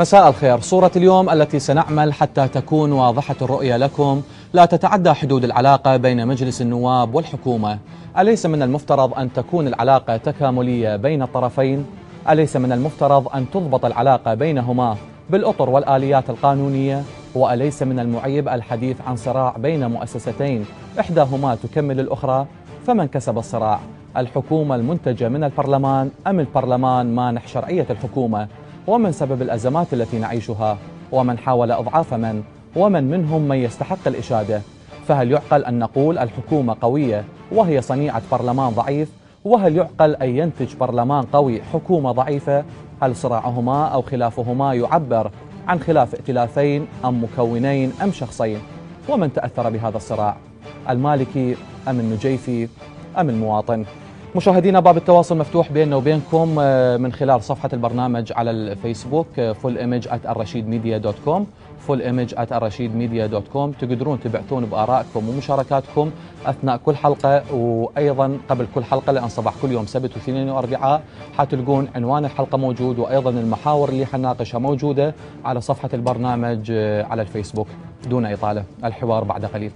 مساء الخير صورة اليوم التي سنعمل حتى تكون واضحة الرؤية لكم لا تتعدى حدود العلاقة بين مجلس النواب والحكومة أليس من المفترض أن تكون العلاقة تكاملية بين الطرفين؟ أليس من المفترض أن تضبط العلاقة بينهما بالأطر والآليات القانونية؟ وأليس من المعيب الحديث عن صراع بين مؤسستين إحداهما تكمل الأخرى؟ فمن كسب الصراع؟ الحكومة المنتجة من البرلمان أم البرلمان مانح شرعية الحكومة؟ ومن سبب الأزمات التي نعيشها ومن حاول أضعاف من ومن منهم من يستحق الإشادة فهل يعقل أن نقول الحكومة قوية وهي صنيعة برلمان ضعيف وهل يعقل أن ينتج برلمان قوي حكومة ضعيفة هل صراعهما أو خلافهما يعبر عن خلاف ائتلافين أم مكونين أم شخصين ومن تأثر بهذا الصراع المالكي أم النجيفي أم المواطن مشاهدينا باب التواصل مفتوح بيننا وبينكم آه، من خلال صفحة البرنامج على الفيسبوك فول ايمج ات الرشيد ميديا دوت كوم فول ايمج ات الرشيد ميديا دوت كوم تقدرون تبعثون بآرائكم ومشاركاتكم أثناء كل حلقة وأيضا قبل كل حلقة لأن صباح كل يوم سبت واثنين وأربعاء حتلقون عنوان الحلقة موجود وأيضا المحاور اللي حناقشها موجودة على صفحة البرنامج آه، على الفيسبوك دون إطالة الحوار بعد قليل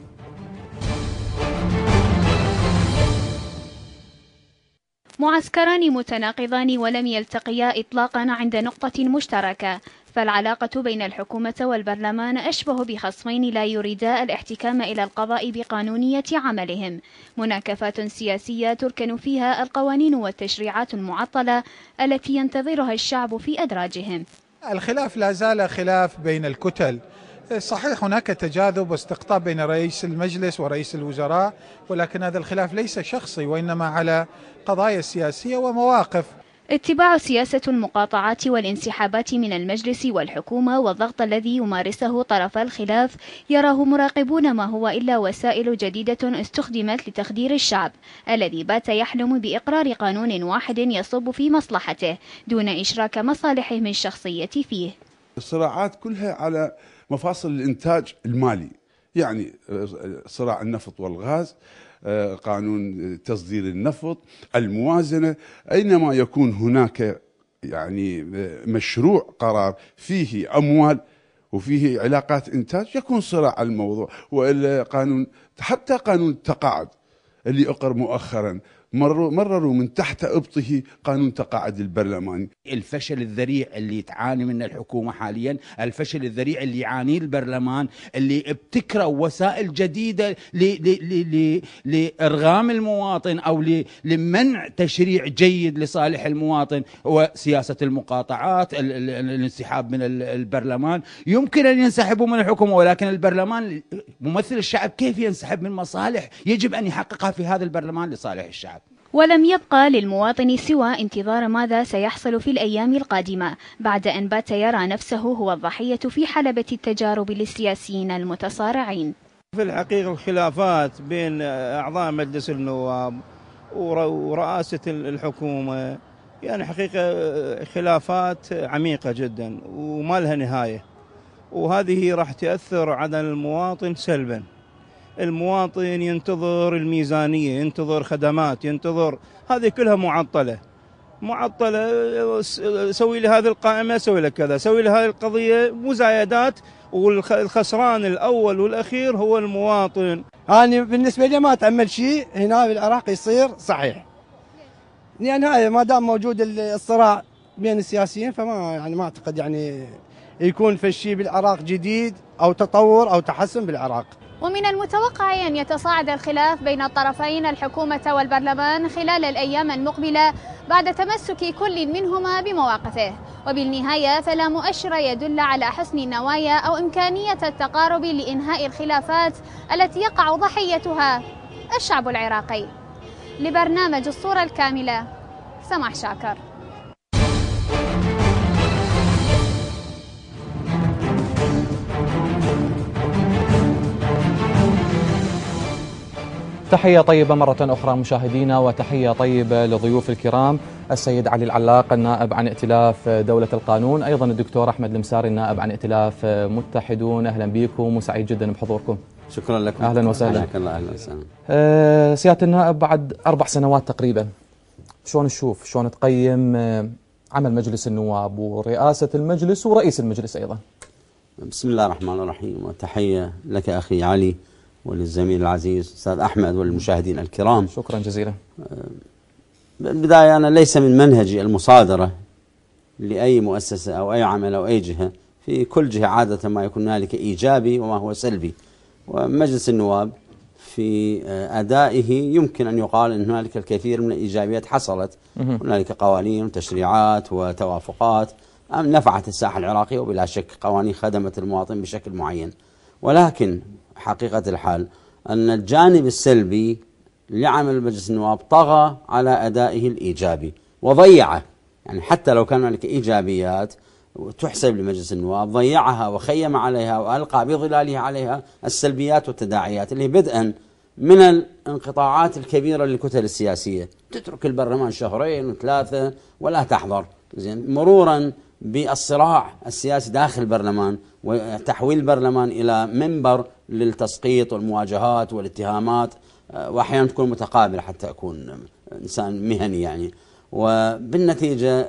معسكران متناقضان ولم يلتقيا إطلاقا عند نقطة مشتركة فالعلاقة بين الحكومة والبرلمان أشبه بخصمين لا يريدا الاحتكام إلى القضاء بقانونية عملهم مناكفات سياسية تركن فيها القوانين والتشريعات المعطلة التي ينتظرها الشعب في أدراجهم الخلاف لا زال خلاف بين الكتل إيه، صحيح هناك تجاذب واستقطاب بين رئيس المجلس ورئيس الوزراء ولكن هذا الخلاف ليس شخصي وإنما على قضايا سياسية ومواقف اتباع سياسة المقاطعات والانسحابات من المجلس والحكومة والضغط الذي يمارسه طرف الخلاف يراه مراقبون ما هو إلا وسائل جديدة استخدمت لتخدير الشعب الذي بات يحلم بإقرار قانون واحد يصب في مصلحته دون إشراك مصالحهم الشخصية فيه الصراعات كلها على مفاصل الانتاج المالي يعني آه، صراع النفط والغاز آه، قانون تصدير النفط الموازنه اينما يكون هناك يعني آه، مشروع قرار فيه اموال وفيه علاقات انتاج يكون صراع الموضوع والا قانون حتى قانون التقاعد اللي اقر مؤخرا مرروا, من تحت إبطه قانون تقاعد البرلماني الفشل الذريع اللي تعاني منه الحكومة حاليا الفشل الذريع اللي يعانيه البرلمان اللي ابتكروا وسائل جديدة لإرغام المواطن أو لمنع تشريع جيد لصالح المواطن وسياسة المقاطعات الانسحاب من البرلمان يمكن أن ينسحبوا من الحكومة ولكن البرلمان ممثل الشعب كيف ينسحب من مصالح يجب أن يحققها في هذا البرلمان لصالح الشعب ولم يبقى للمواطن سوى انتظار ماذا سيحصل في الأيام القادمة بعد أن بات يرى نفسه هو الضحية في حلبة التجارب للسياسيين المتصارعين في الحقيقة الخلافات بين أعضاء مجلس النواب ورئاسة الحكومة يعني حقيقة خلافات عميقة جدا وما لها نهاية وهذه راح تأثر على المواطن سلباً المواطن ينتظر الميزانية ينتظر خدمات ينتظر هذه كلها معطلة معطلة سوي لي هذه القائمة سوي لك كذا سوي لي هذه القضية مزايدات والخسران الأول والأخير هو المواطن أنا يعني بالنسبة لي ما أتأمل شيء هنا بالعراق يصير صحيح لأن هاي ما دام موجود الصراع بين السياسيين فما يعني ما أعتقد يعني يكون في شيء بالعراق جديد أو تطور أو تحسن بالعراق ومن المتوقع أن يتصاعد الخلاف بين الطرفين الحكومة والبرلمان خلال الأيام المقبلة بعد تمسك كل منهما بمواقفه وبالنهاية فلا مؤشر يدل على حسن النوايا أو إمكانية التقارب لإنهاء الخلافات التي يقع ضحيتها الشعب العراقي لبرنامج الصورة الكاملة سماح شاكر تحية طيبة مرة أخرى مشاهدينا وتحية طيبة لضيوف الكرام السيد علي العلاق النائب عن ائتلاف دولة القانون أيضا الدكتور أحمد المساري النائب عن ائتلاف متحدون أهلا بكم وسعيد جدا بحضوركم شكرا لكم أهلا وسهلا شكرا الله أهلا وسهلا أه سيادة النائب بعد أربع سنوات تقريبا شلون نشوف شلون تقيم آه، عمل مجلس النواب ورئاسة المجلس ورئيس المجلس أيضا بسم الله الرحمن الرحيم وتحية لك أخي علي وللزميل العزيز أستاذ أحمد وللمشاهدين الكرام شكرا جزيلا آه، بالبداية أنا ليس من منهجي المصادرة لأي مؤسسة أو أي عمل أو أي جهة في كل جهة عادة ما يكون هنالك إيجابي وما هو سلبي ومجلس النواب في آه، أدائه يمكن أن يقال أن هنالك الكثير من الإيجابيات حصلت هنالك قوانين وتشريعات وتوافقات نفعت الساحة العراقية وبلا شك قوانين خدمت المواطن بشكل معين ولكن حقيقة الحال أن الجانب السلبي لعمل مجلس النواب طغى على أدائه الإيجابي وضيعه يعني حتى لو كان هناك إيجابيات تحسب لمجلس النواب ضيعها وخيم عليها وألقى بظلالها عليها السلبيات والتداعيات اللي بدءا من الانقطاعات الكبيرة للكتل السياسية تترك البرلمان شهرين وثلاثة ولا تحضر زين مرورا بالصراع السياسي داخل البرلمان وتحويل البرلمان إلى منبر للتسقيط والمواجهات والاتهامات آه، واحيانا تكون متقابله حتى اكون آه، انسان مهني يعني وبالنتيجه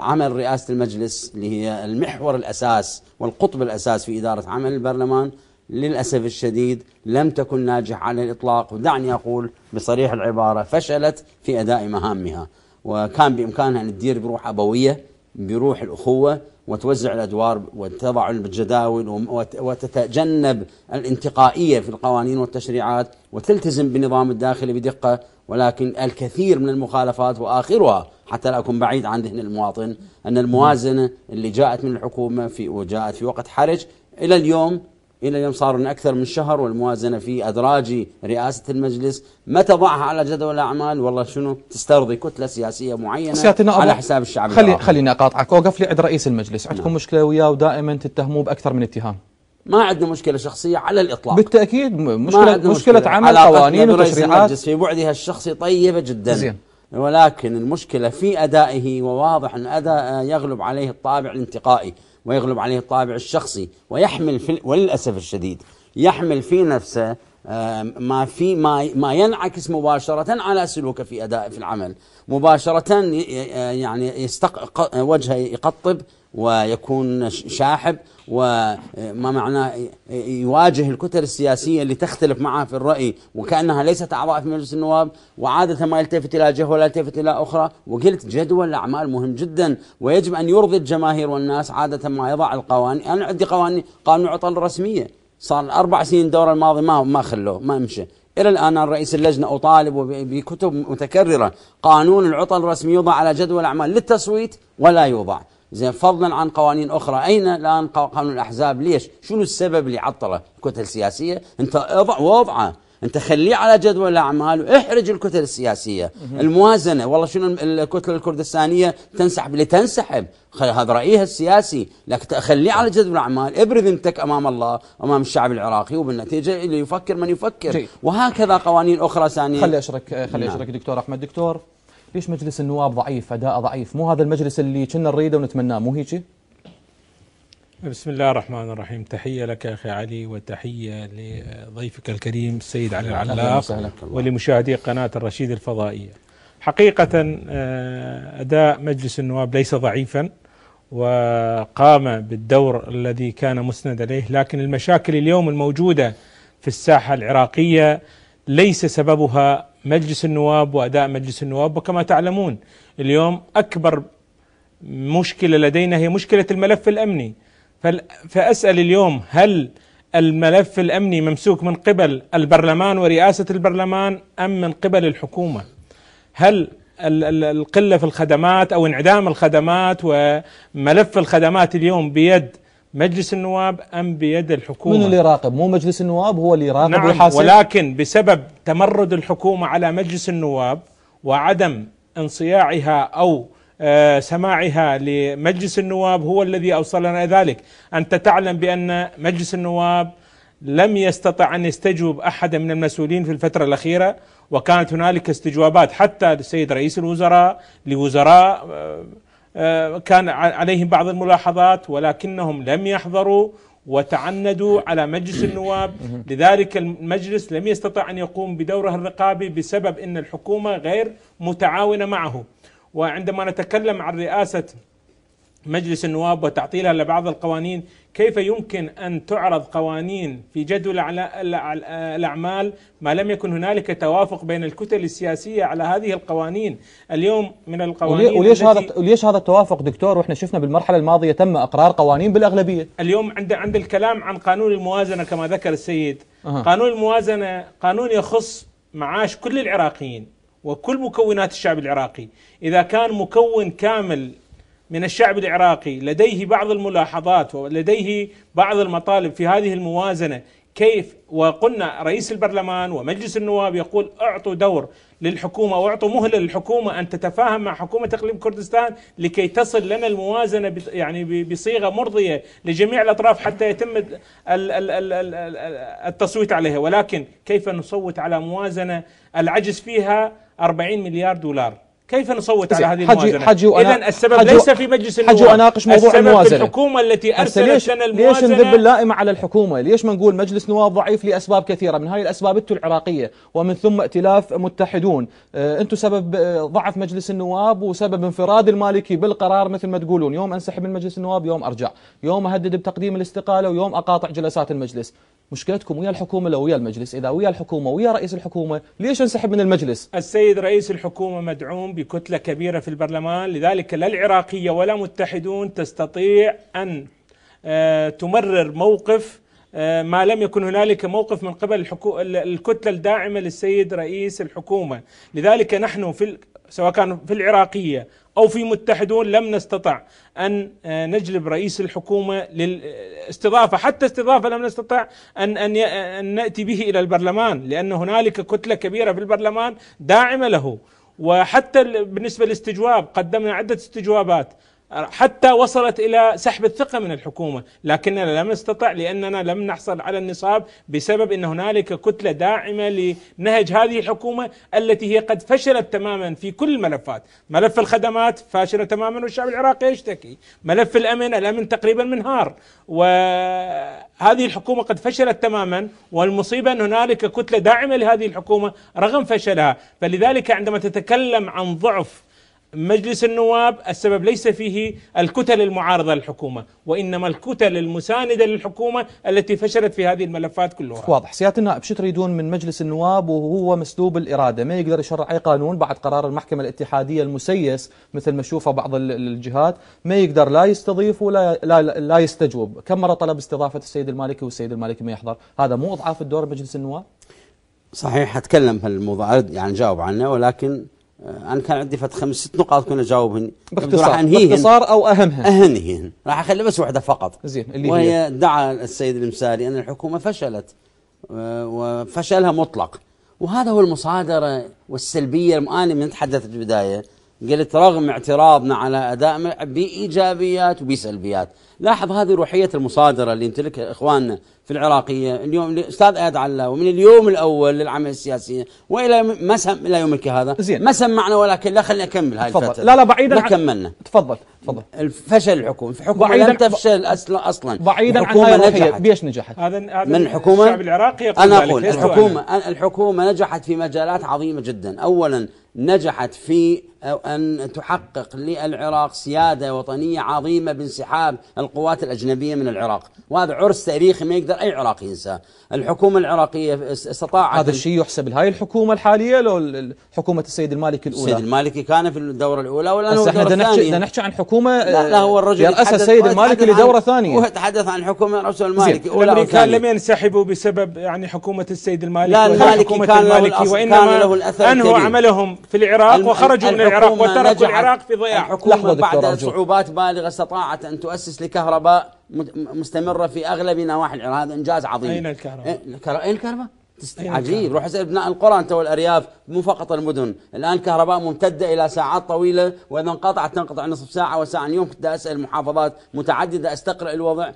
عمل رئاسه المجلس اللي هي المحور الاساس والقطب الاساس في اداره عمل البرلمان للاسف الشديد لم تكن ناجحه على الاطلاق ودعني اقول بصريح العباره فشلت في اداء مهامها وكان بامكانها ان تدير بروح ابويه بروح الأخوة وتوزع الأدوار وتضع الجداول وتتجنب الانتقائية في القوانين والتشريعات وتلتزم بالنظام الداخلي بدقة ولكن الكثير من المخالفات وآخرها حتى لا أكون بعيد عن ذهن المواطن أن الموازنة اللي جاءت من الحكومة في وجاءت في وقت حرج إلى اليوم إلى اليوم صار لنا أكثر من شهر والموازنة في أدراج رئاسة المجلس متى ضعها على جدول الأعمال والله شنو تسترضي كتلة سياسية معينة على حساب الشعب خلي خليني أقاطعك وقف لي عند رئيس المجلس عندكم نعم. مشكلة وياه ودائما تتهموه بأكثر من اتهام ما عندنا مشكلة شخصية على الإطلاق بالتأكيد مشكلة مشكلة, مشكلة عمل قوانين وتشريعات المجلس في بعدها الشخصي طيبة جدا زين. ولكن المشكلة في أدائه وواضح أن أداء يغلب عليه الطابع الانتقائي ويغلب عليه الطابع الشخصي ويحمل في وللاسف الشديد يحمل في نفسه ما في ما ما ينعكس مباشرة على سلوكه في أداء في العمل مباشرة يعني يستق وجهه يقطب ويكون شاحب وما معناه يواجه الكتل السياسية اللي تختلف معه في الرأي وكأنها ليست أعضاء في مجلس النواب وعادة ما يلتفت إلى جهة ولا يلتفت إلى أخرى وقلت جدول الأعمال مهم جدا ويجب أن يرضي الجماهير والناس عادة ما يضع القوانين أنا يعني عندي قوانين قانون عطل رسمية صار أربع سنين الدورة الماضية ما ما خلوه ما مشى إلى الآن أنا رئيس اللجنة أطالب بكتب متكررة قانون العطل الرسمي يوضع على جدول أعمال للتصويت ولا يوضع زين فضلا عن قوانين اخرى اين الان قانون الاحزاب ليش شنو السبب اللي عطله الكتل السياسيه انت اضع وضعه انت خليه على جدول الاعمال واحرج الكتل السياسيه الموازنه والله شنو الكتله الكردستانيه تنسحب لتنسحب هذا رايها السياسي لكن خليه على جدول الاعمال ابرز انتك امام الله امام الشعب العراقي وبالنتيجه اللي يفكر من يفكر جي. وهكذا قوانين اخرى ثانيه خلي اشرك خلي نعم. اشرك دكتور احمد دكتور ليش مجلس النواب ضعيف أداء ضعيف مو هذا المجلس اللي كنا نريده ونتمناه مو هيك بسم الله الرحمن الرحيم تحية لك أخي علي وتحية لضيفك الكريم السيد علي العلاق ولمشاهدي قناة الرشيد الفضائية حقيقة آه، أداء مجلس النواب ليس ضعيفا وقام بالدور الذي كان مسند عليه لكن المشاكل اليوم الموجودة في الساحة العراقية ليس سببها مجلس النواب واداء مجلس النواب وكما تعلمون اليوم اكبر مشكله لدينا هي مشكله الملف الامني فاسال اليوم هل الملف الامني ممسوك من قبل البرلمان ورئاسه البرلمان ام من قبل الحكومه؟ هل القله في الخدمات او انعدام الخدمات وملف الخدمات اليوم بيد مجلس النواب أم بيد الحكومة من اللي يراقب مو مجلس النواب هو اللي يراقب نعم ويحاسب ولكن بسبب تمرد الحكومة على مجلس النواب وعدم انصياعها أو آه، سماعها لمجلس النواب هو الذي أوصلنا الى ذلك أنت تعلم بأن مجلس النواب لم يستطع أن يستجوب أحد من المسؤولين في الفترة الأخيرة وكانت هنالك استجوابات حتى للسيد رئيس الوزراء لوزراء آه، آه، كان عليهم بعض الملاحظات ولكنهم لم يحضروا وتعندوا على مجلس النواب لذلك المجلس لم يستطع أن يقوم بدوره الرقابي بسبب أن الحكومة غير متعاونة معه وعندما نتكلم عن رئاسة مجلس النواب وتعطيلها لبعض القوانين كيف يمكن أن تعرض قوانين في جدول الأعمال ما لم يكن هنالك توافق بين الكتل السياسية على هذه القوانين اليوم من القوانين وليش هذا وليش هذا التوافق دكتور واحنا شفنا بالمرحلة الماضية تم إقرار قوانين بالأغلبية اليوم عند عند الكلام عن قانون الموازنة كما ذكر السيد أه. قانون الموازنة قانون يخص معاش كل العراقيين وكل مكونات الشعب العراقي إذا كان مكون كامل من الشعب العراقي لديه بعض الملاحظات ولديه بعض المطالب في هذه الموازنه كيف وقلنا رئيس البرلمان ومجلس النواب يقول اعطوا دور للحكومه واعطوا مهله للحكومه ان تتفاهم مع حكومه اقليم كردستان لكي تصل لنا الموازنه يعني بصيغه مرضيه لجميع الاطراف حتى يتم التصويت عليها ولكن كيف نصوت على موازنه العجز فيها 40 مليار دولار كيف نصوت على هذه الموازنه؟ حجي اذا السبب ليس في مجلس النواب حجي واناقش موضوع السبب الموازنه السبب الحكومه التي ارسلت ليش لنا الموازنه ليش نذب اللائمه على الحكومه؟ ليش ما نقول مجلس نواب ضعيف لاسباب كثيره من هاي الاسباب التو العراقيه ومن ثم ائتلاف متحدون آه، انتم سبب آه، ضعف مجلس النواب وسبب انفراد المالكي بالقرار مثل ما تقولون يوم انسحب من مجلس النواب يوم ارجع يوم اهدد بتقديم الاستقاله ويوم اقاطع جلسات المجلس مشكلتكم ويا الحكومة لو ويا المجلس إذا ويا الحكومة ويا رئيس الحكومة ليش انسحب من المجلس السيد رئيس الحكومة مدعوم بكتلة كبيرة في البرلمان لذلك لا العراقية ولا متحدون تستطيع أن آه، تمرر موقف آه، ما لم يكن هنالك موقف من قبل الكتلة الداعمة للسيد رئيس الحكومة لذلك نحن في سواء كان في العراقية أو في متحدون لم نستطع أن آه، نجلب رئيس الحكومة للاستضافة حتى استضافة لم نستطع أن, أن, آه، أن نأتي به إلى البرلمان لأن هنالك كتلة كبيرة في البرلمان داعمة له وحتى بالنسبة للاستجواب قدمنا عدة استجوابات حتى وصلت إلى سحب الثقة من الحكومة لكننا لم نستطع لأننا لم نحصل على النصاب بسبب أن هنالك كتلة داعمة لنهج هذه الحكومة التي هي قد فشلت تماما في كل الملفات ملف الخدمات فاشلة تماما والشعب العراقي يشتكي ملف الأمن الأمن تقريبا منهار وهذه الحكومة قد فشلت تماما والمصيبة أن هنالك كتلة داعمة لهذه الحكومة رغم فشلها فلذلك عندما تتكلم عن ضعف مجلس النواب السبب ليس فيه الكتل المعارضة للحكومة وإنما الكتل المساندة للحكومة التي فشلت في هذه الملفات كلها واضح سيادة النائب شو تريدون من مجلس النواب وهو مسلوب الإرادة ما يقدر يشرع أي قانون بعد قرار المحكمة الاتحادية المسيس مثل ما شوفه بعض الجهات ما يقدر لا يستضيف ولا لا, لا يستجوب كم مرة طلب استضافة السيد المالكي والسيد المالكي ما يحضر هذا مو إضعاف الدور مجلس النواب صحيح هتكلم في الموضوع يعني جاوب عنه ولكن آه، انا كان عندي فتح خمس ست نقاط كنا جاوبهن باختصار راح باختصار او اهمها اهنهن راح اخلي بس واحده فقط زين اللي وهي هي. دعا السيد المساري ان الحكومه فشلت آه، وفشلها مطلق وهذا هو المصادره والسلبيه انا من تحدثت في البدايه قلت رغم اعتراضنا على اداء بايجابيات وبسلبيات لاحظ هذه روحيه المصادره اللي يمتلكها اخواننا في العراقيه اليوم الاستاذ اياد علا ومن اليوم الاول للعمل السياسي والى ما سم الى يومك هذا زين ما سمعنا ولكن لا خليني اكمل هاي تفضل الفترة. لا لا بعيدا ما كملنا تفضل تفضل فشل الحكومه في حكومه لم تفشل اصلا اصلا بعيدا عن هاي نجحت بيش نجحت هذا من الحكومه الشعب العراقي انا اقول الحكومه أنا. الحكومه نجحت في مجالات عظيمه جدا اولا نجحت في أو أن تحقق للعراق سيادة وطنية عظيمة بانسحاب القوات الأجنبية من العراق وهذا عرس تاريخي ما يقدر أي عراقي ينساه الحكومة العراقية استطاعت هذا الشيء يحسب لهاي الحكومة الحالية لو حكومة السيد المالكي الأولى السيد المالكي كان في الدورة الأولى ولا هو الدورة الثانية نحكي, نحكي عن حكومة لا, لا هو الرجل يرأسها السيد المالكي لدورة ثانية هو تحدث عن حكومة رأس المالكي أولى الأمريكان لم ينسحبوا بسبب يعني حكومة السيد المالكي لا المالكي كان له الأثر وإنما أنهوا عملهم في العراق وخرجوا من العراق وترك العراق في ضياع الحكومة بعد صعوبات بالغة استطاعت أن تؤسس لكهرباء مستمرة في أغلب نواحي العراق هذا إنجاز عظيم أين الكهرباء؟ أين الكهرباء؟ عجيب روح اسال ابناء القرى انت والارياف مو فقط المدن الان كهرباء ممتده الى ساعات طويله واذا انقطعت تنقطع نصف ساعه وساعه اليوم كنت اسال محافظات متعدده استقرا الوضع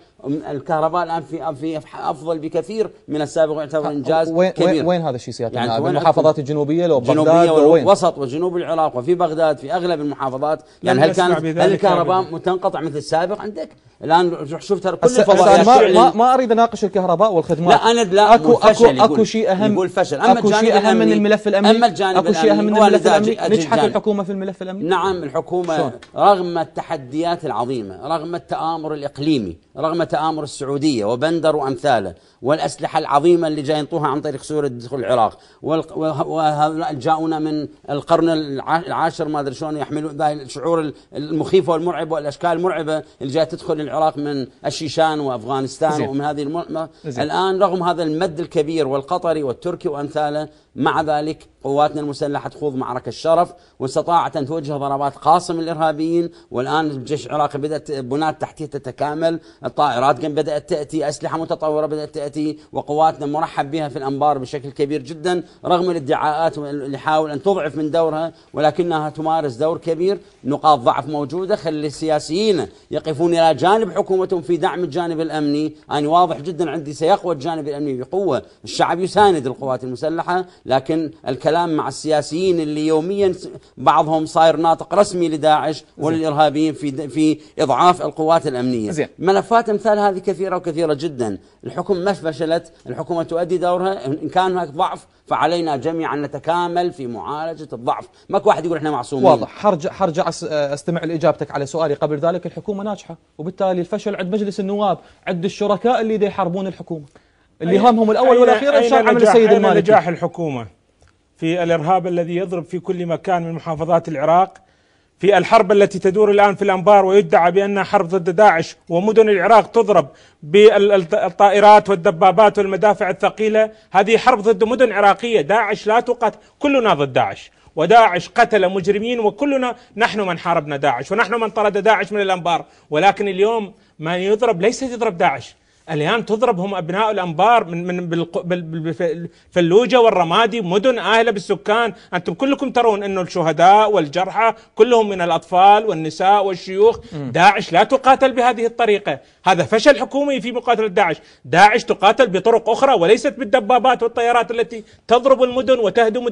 الكهرباء الان في في افضل بكثير من السابق ويعتبر انجاز وين كبير وين هذا الشيء سيادة يعني المحافظات الجنوبيه لو بغداد وين وسط وجنوب العراق وفي بغداد في اغلب المحافظات يعني هل كان هل الكهرباء تنقطع مثل السابق عندك الان شفت كل الفضائيات ما, ما اريد اناقش الكهرباء والخدمات لا انا لا اكو اكو اكو شيء اهم يقول فشل اما اكو شيء اهم من الملف الامني اما الجانب اكو شيء اهم من الملف الامني نجحت الحكومه في الملف الامني نعم الحكومه شون. رغم التحديات العظيمه رغم التآمر الاقليمي رغم تآمر السعوديه وبندر وامثاله والاسلحه العظيمه اللي جاي ينطوها عن طريق سوريا تدخل العراق وهؤلاء جاؤونا من القرن العاشر ما ادري شلون يحملون الشعور المخيف والمرعب والاشكال المرعبه اللي جاي تدخل العراق من الشيشان وافغانستان زي. ومن هذه الم... الان رغم هذا المد الكبير والقصر القطري والتركي وأمثال مع ذلك قواتنا المسلحة تخوض معركة الشرف واستطاعت أن توجه ضربات قاسم الإرهابيين والآن الجيش العراقي بدأت بنات تحتيه تتكامل الطائرات بدأت تأتي أسلحة متطورة بدأت تأتي وقواتنا مرحب بها في الأنبار بشكل كبير جدا رغم الادعاءات اللي حاول أن تضعف من دورها ولكنها تمارس دور كبير نقاط ضعف موجودة خلي السياسيين يقفون إلى جانب حكومتهم في دعم الجانب الأمني أنا واضح جدا عندي سيقوى الجانب الأمني بقوة الشعب يساند القوات المسلحة لكن الكلام مع السياسيين اللي يوميا بعضهم صاير ناطق رسمي لداعش وللارهابيين في في اضعاف القوات الامنيه زين. ملفات امثال هذه كثيره وكثيره جدا الحكم ما فشلت الحكومه تؤدي دورها ان كان هناك ضعف فعلينا جميعا أن نتكامل في معالجه الضعف ماكو واحد يقول احنا معصومين واضح حرجع حرجع استمع لاجابتك على سؤالي قبل ذلك الحكومه ناجحه وبالتالي الفشل عند مجلس النواب عند الشركاء اللي يحاربون الحكومه اللي هامهم الأول والأخير إنشاء عمل السيد المالكي نجاح الحكومة في الإرهاب الذي يضرب في كل مكان من محافظات العراق في الحرب التي تدور الآن في الأنبار ويدعى بأنها حرب ضد داعش ومدن العراق تضرب بالطائرات والدبابات والمدافع الثقيلة هذه حرب ضد مدن عراقية داعش لا تقاتل كلنا ضد داعش وداعش قتل مجرمين وكلنا نحن من حاربنا داعش ونحن من طرد داعش من الأنبار ولكن اليوم ما يضرب ليس يضرب داعش الان تضرب هم ابناء الانبار من من بالفلوجه والرمادي مدن اهله بالسكان، انتم كلكم ترون انه الشهداء والجرحى كلهم من الاطفال والنساء والشيوخ، داعش لا تقاتل بهذه الطريقه، هذا فشل حكومي في مقاتله داعش، داعش تقاتل بطرق اخرى وليست بالدبابات والطيارات التي تضرب المدن وتهدم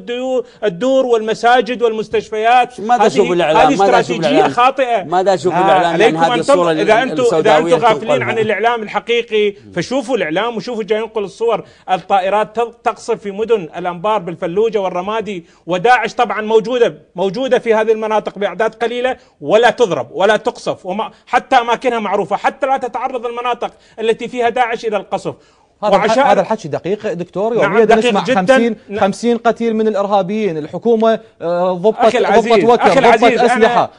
الدور والمساجد والمستشفيات ماذا اشوف الاعلام؟ هذه استراتيجيه خاطئه ماذا اشوف الاعلام؟ آه، يعني عليكم ان الصورة اذا انتم اذا انتم غافلين عن الاعلام الحقيقي فشوفوا الإعلام وشوفوا جاي ينقل الصور الطائرات تقصف في مدن الأنبار بالفلوجة والرمادي وداعش طبعا موجودة موجودة في هذه المناطق بأعداد قليلة ولا تضرب ولا تقصف وما حتى أماكنها معروفة حتى لا تتعرض المناطق التي فيها داعش إلى القصف هذا وعشان هذا الحكي دقيق دكتور يوميا نعم دقيق نسمع جدا 50 50 قتيل من الارهابيين الحكومه آه، ضبطت ضبطت وكر ضبطت اسلحه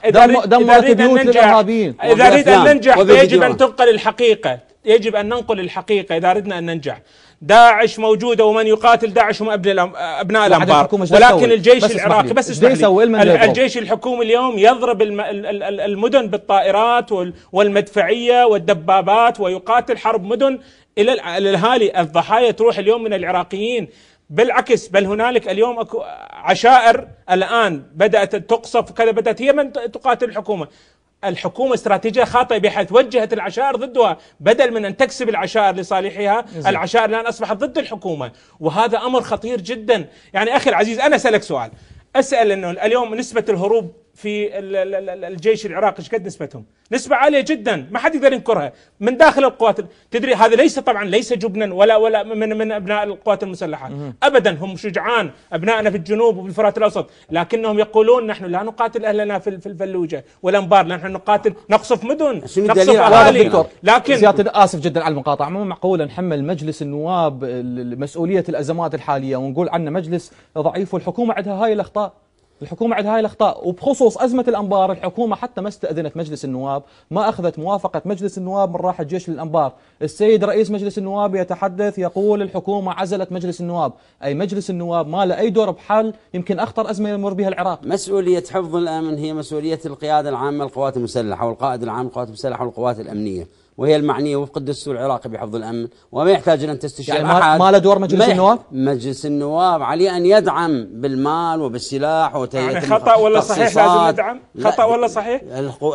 دمرت بيوت للارهابيين اذا نريد ان نعم. ننجح يجب ان تنقل الحقيقه يجب ان ننقل الحقيقه اذا اردنا ان ننجح داعش موجوده ومن يقاتل داعش هم ابناء الانبار ولكن الجيش العراقي بس اسمح الجيش الحكومي اليوم يضرب المدن بالطائرات والمدفعيه والدبابات ويقاتل حرب مدن الى الاهالي الضحايا تروح اليوم من العراقيين بالعكس بل هنالك اليوم اكو عشائر الان بدات تقصف وكذا بدات هي من تقاتل الحكومه الحكومة استراتيجية خاطئة بحيث وجهت العشائر ضدها بدل من أن تكسب العشائر لصالحها العشائر الآن أصبحت ضد الحكومة وهذا أمر خطير جدا يعني أخي العزيز أنا سألك سؤال أسأل أنه اليوم نسبة الهروب في الجيش العراقي ايش قد نسبتهم؟ نسبة عالية جدا ما حد يقدر ينكرها من داخل القوات تدري هذا ليس طبعا ليس جبنا ولا ولا من من ابناء القوات المسلحة ابدا هم شجعان ابنائنا في الجنوب وفي الفرات الاوسط لكنهم يقولون نحن لا نقاتل اهلنا في الفلوجة والانبار نحن نقاتل نقصف مدن نقصف اهالي لكن زيادة اسف جدا على المقاطعة مو معقول نحمل مجلس النواب مسؤولية الازمات الحالية ونقول عنه مجلس ضعيف والحكومة عندها هاي الاخطاء الحكومة عندها هاي الأخطاء وبخصوص أزمة الأنبار الحكومة حتى ما استأذنت مجلس النواب ما أخذت موافقة مجلس النواب من راحة جيش للأنبار السيد رئيس مجلس النواب يتحدث يقول الحكومة عزلت مجلس النواب أي مجلس النواب ما له أي دور بحل يمكن أخطر أزمة يمر بها العراق مسؤولية حفظ الأمن هي مسؤولية القيادة العامة للقوات المسلحة والقائد العام للقوات المسلحة والقوات الأمنية وهي المعنية وفق الدستور العراقي بحفظ الأمن وما يحتاج أن تستشير يعني أحد ما له دور مجلس النواب؟ مجلس النواب عليه أن يدعم بالمال وبالسلاح وتهيئة يعني خطأ ولا صحيح لازم ندعم؟ خطأ ولا صحيح؟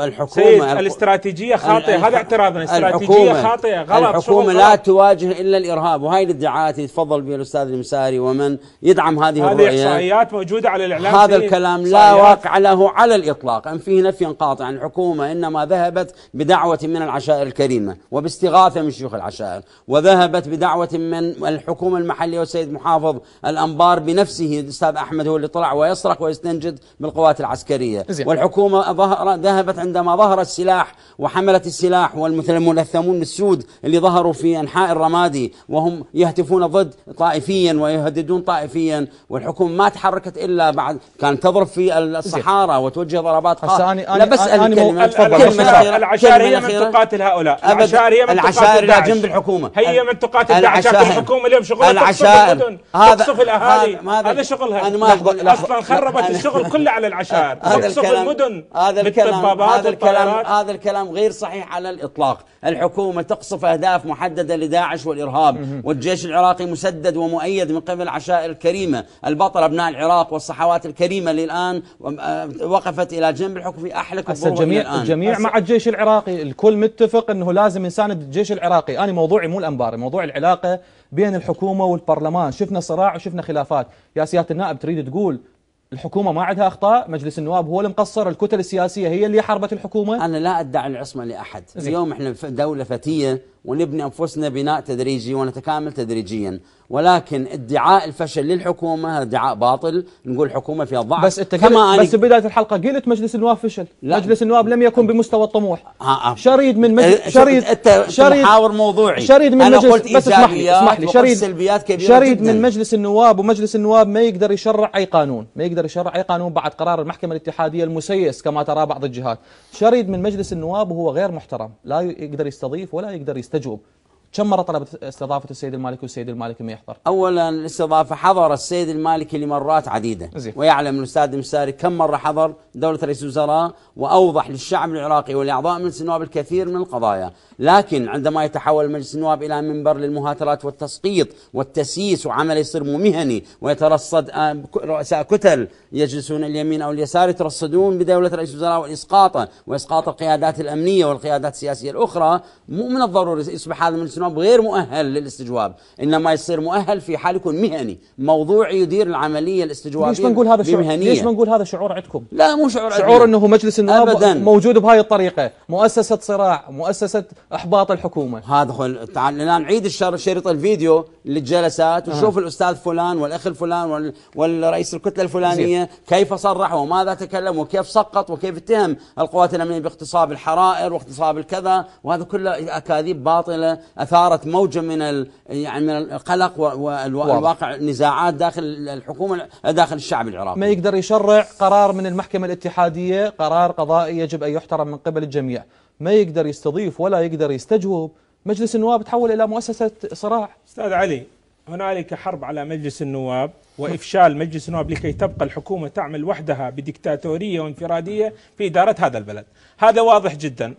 الحكومة الاستراتيجية خاطئة هذا اعتراضنا الاستراتيجية خاطئة غلط الحكومة لا تواجه إلا الإرهاب وهي الادعاءات اللي تفضل بها الأستاذ المساري ومن يدعم هذه هذه إحصائيات موجودة على الإعلام هذا الكلام لا واقع له على الإطلاق أن فيه نفي قاطع الحكومة إنما ذهبت بدعوة من العشائر الكريمة الكريمة وباستغاثة من شيوخ العشائر وذهبت بدعوة من الحكومة المحلية والسيد محافظ الأنبار بنفسه الأستاذ أحمد هو اللي طلع ويصرخ ويستنجد بالقوات العسكرية والحكومة ذهبت عندما ظهر السلاح وحملت السلاح والملثمون السود اللي ظهروا في أنحاء الرمادي وهم يهتفون ضد طائفيا ويهددون طائفيا والحكومة ما تحركت إلا بعد كانت تضرب في الصحارى وتوجه ضربات خاصة لا بس أنا العشائر هي من تقاتل هؤلاء ابدا العشائر هي من العشائر لا جنب الحكومه هي من تقاتل داعش الحكومه اليوم شغلها تقصف المدن تقصف الاهالي هذا شغلها انا ما أخبر اصلا خربت الشغل كله على العشائر تقصف المدن هذا الكلام هذا الكلام هذا الكلام غير صحيح على الاطلاق الحكومه تقصف اهداف محدده لداعش والارهاب والجيش العراقي مسدد ومؤيد من قبل العشائر الكريمه البطل ابناء العراق والصحوات الكريمه اللي الان آه، وقفت الى جنب الحكم في احلك الجميع الجميع مع الجيش العراقي الكل متفق انه انه لازم نساند الجيش العراقي، انا موضوعي مو الانباري، موضوع العلاقه بين الحكومه والبرلمان، شفنا صراع وشفنا خلافات، يا سياده النائب تريد تقول الحكومة ما عندها أخطاء مجلس النواب هو المقصر الكتل السياسية هي اللي حربت الحكومة أنا لا أدعي العصمة لأحد اليوم إحنا في دولة فتية ونبني أنفسنا بناء تدريجي ونتكامل تدريجيا ولكن ادعاء الفشل للحكومة ادعاء باطل نقول الحكومة فيها ضعف بس انت كما أنا بس بداية الحلقة قلت مجلس النواب فشل لا مجلس النواب لم يكن بمستوى الطموح ها آه، آه. ها شريد من مجلس شريد انت شريد محاور موضوعي شريد من أنا مجلس قلت بس اسمح لي اسمح لي شريد سلبيات كبيرة شريد جداً من مجلس النواب ومجلس النواب ما يقدر يشرع أي قانون ما يقدر يشرع أي قانون بعد قرار المحكمة الاتحادية المسيس كما ترى بعض الجهات شريد من مجلس النواب وهو غير محترم لا يقدر يستضيف ولا يقدر يستضيف يستجوب كم مرة طلبت استضافة السيد المالكي والسيد المالكي ما يحضر؟ أولا الاستضافة حضر السيد المالكي لمرات عديدة زي. ويعلم الأستاذ المساري كم مرة حضر دولة رئيس الوزراء وأوضح للشعب العراقي ولأعضاء مجلس النواب الكثير من القضايا لكن عندما يتحول مجلس النواب إلى منبر للمهاترات والتسقيط والتسييس وعمل يصير مهني ويترصد آه، رؤساء كتل يجلسون اليمين أو اليسار يترصدون بدولة رئيس الوزراء واسقاطه وإسقاط القيادات الأمنية والقيادات السياسية الأخرى مو من الضروري يصبح هذا مجلس النواب غير مؤهل للاستجواب إنما يصير مؤهل في حال يكون مهني موضوعي يدير العملية الاستجوابية ليش ما نقول هذا شعور ليش ما نقول هذا شعور عندكم لا مو شعور شعور أنه مجلس النواب أبداً موجود بهاي الطريقة مؤسسة صراع مؤسسة احباط الحكومه هذا هو تعال نعيد شريط الفيديو للجلسات ونشوف أه. الاستاذ فلان والاخ الفلان والرئيس الكتله الفلانيه زيب. كيف صرح وماذا تكلم وكيف سقط وكيف اتهم القوات الامنيه باغتصاب الحرائر واغتصاب الكذا وهذا كله اكاذيب باطله اثارت موجه من ال... يعني من القلق والواقع نزاعات داخل الحكومه داخل الشعب العراقي ما يقدر يشرع قرار من المحكمه الاتحاديه قرار قضائي يجب ان يحترم من قبل الجميع ما يقدر يستضيف ولا يقدر يستجوب مجلس النواب تحول إلى مؤسسة صراع أستاذ علي هنالك حرب على مجلس النواب وإفشال مجلس النواب لكي تبقى الحكومة تعمل وحدها بدكتاتورية وانفرادية في إدارة هذا البلد هذا واضح جدا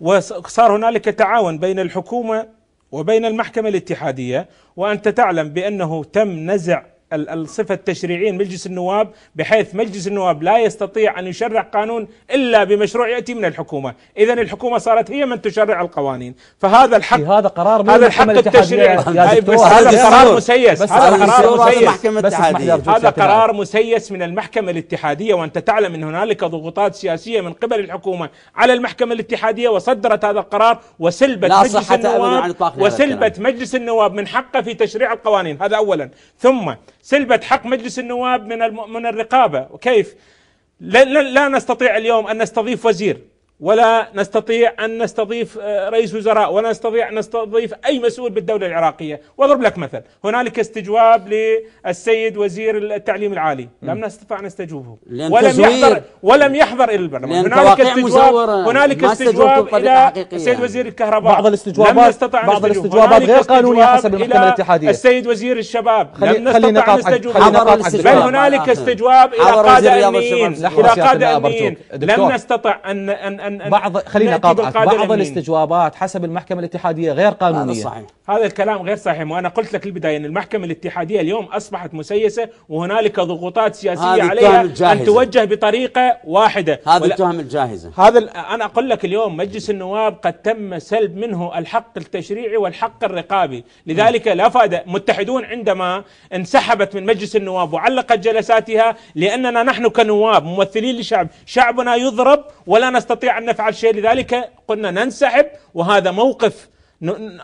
وصار هنالك تعاون بين الحكومة وبين المحكمة الاتحادية وأنت تعلم بأنه تم نزع الصفة التشريعية لمجلس النواب بحيث مجلس النواب لا يستطيع أن يشرع قانون إلا بمشروع يأتي من الحكومة إذا الحكومة صارت هي من تشرع القوانين فهذا الحق هذا قرار من هذا الحق التشريعي هذا قرار مسيس هذا قرار مسيس هذا قرار مسيس من المحكمة الاتحادية وأنت تعلم أن هنالك ضغوطات سياسية من قبل الحكومة على المحكمة الاتحادية وصدرت هذا القرار وسلبت مجلس النواب وسلبت مجلس النواب من حقه في تشريع القوانين هذا أولا ثم سلبت حق مجلس النواب من من الرقابه وكيف لا, لا, لا نستطيع اليوم ان نستضيف وزير ولا نستطيع أن نستضيف آه، رئيس وزراء ولا نستطيع أن نستضيف أي مسؤول بالدولة العراقية وأضرب لك مثل هنالك استجواب للسيد وزير التعليم العالي لم نستطع أن نستجوبه ولم يحضر ولم يحضر إلى البرلمان هنالك استجواب هنالك استجواب إلى السيد وزير الكهرباء بعض الاستجوابات لم نستطع بعض الاستجوابات غير قانونية حسب المحكمة الاتحادية السيد وزير الشباب لم نستطع أن نستجوب بل هنالك استجواب إلى قادة أمنيين إلى قادة أمنيين لم نستطع أن ان, بعض خلينا اقاطعك بعض الاستجوابات حسب المحكمه الاتحاديه غير قانونيه هذا صحيح هذا الكلام غير صحيح وانا قلت لك البدايه ان المحكمه الاتحاديه اليوم اصبحت مسيسه وهنالك ضغوطات سياسيه عليها ان توجه بطريقه واحده هذا التهم الجاهزه هذا انا اقول لك اليوم مجلس النواب قد تم سلب منه الحق التشريعي والحق الرقابي لذلك لا فائده متحدون عندما انسحبت من مجلس النواب وعلقت جلساتها لاننا نحن كنواب ممثلين للشعب شعبنا يضرب ولا نستطيع أن نفعل شيء لذلك قلنا ننسحب وهذا موقف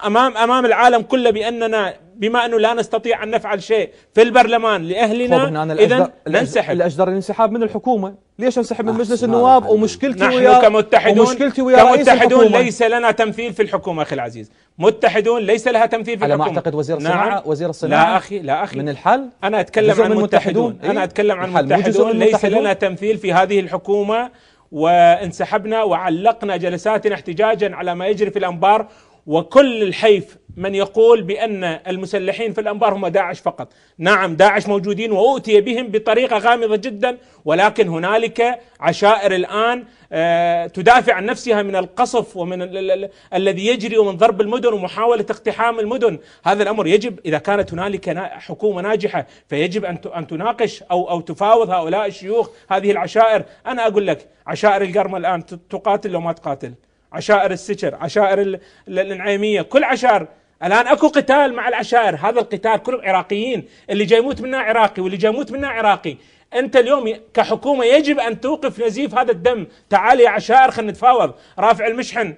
امام امام العالم كله باننا بما انه لا نستطيع ان نفعل شيء في البرلمان لاهلنا اذا ننسحب الاجدر الانسحاب من الحكومه ليش انسحب من مجلس النواب ومشكلتي نحن ويا كمتحدون ومشكلتي ويا كمتحدون ليس لنا تمثيل في الحكومه اخي العزيز متحدون ليس لها تمثيل في الحكومه على ما اعتقد وزير نعم. الصناعه نعم. وزير الصناعه لا اخي لا اخي من الحل انا اتكلم عن متحدون, متحدون. انا إيه؟ اتكلم عن متحدون ليس لنا تمثيل في هذه الحكومه وانسحبنا وعلقنا جلساتنا احتجاجا على ما يجري في الانبار وكل الحيف من يقول بأن المسلحين في الأنبار هم داعش فقط نعم داعش موجودين وأؤتي بهم بطريقة غامضة جدا ولكن هنالك عشائر الآن آه، تدافع عن نفسها من القصف ومن الذي يجري ومن ضرب المدن ومحاولة اقتحام المدن هذا الأمر يجب إذا كانت هنالك حكومة ناجحة فيجب أن تناقش أو أو تفاوض هؤلاء الشيوخ هذه العشائر أنا أقول لك عشائر القرمة الآن تقاتل لو ما تقاتل عشائر السكر عشائر النعيميه كل عشائر الان اكو قتال مع العشائر هذا القتال كلهم عراقيين اللي جاي يموت منا عراقي واللي جاي يموت منا عراقي انت اليوم كحكومه يجب ان توقف نزيف هذا الدم تعال يا عشائر خلينا نتفاوض رافع المشحن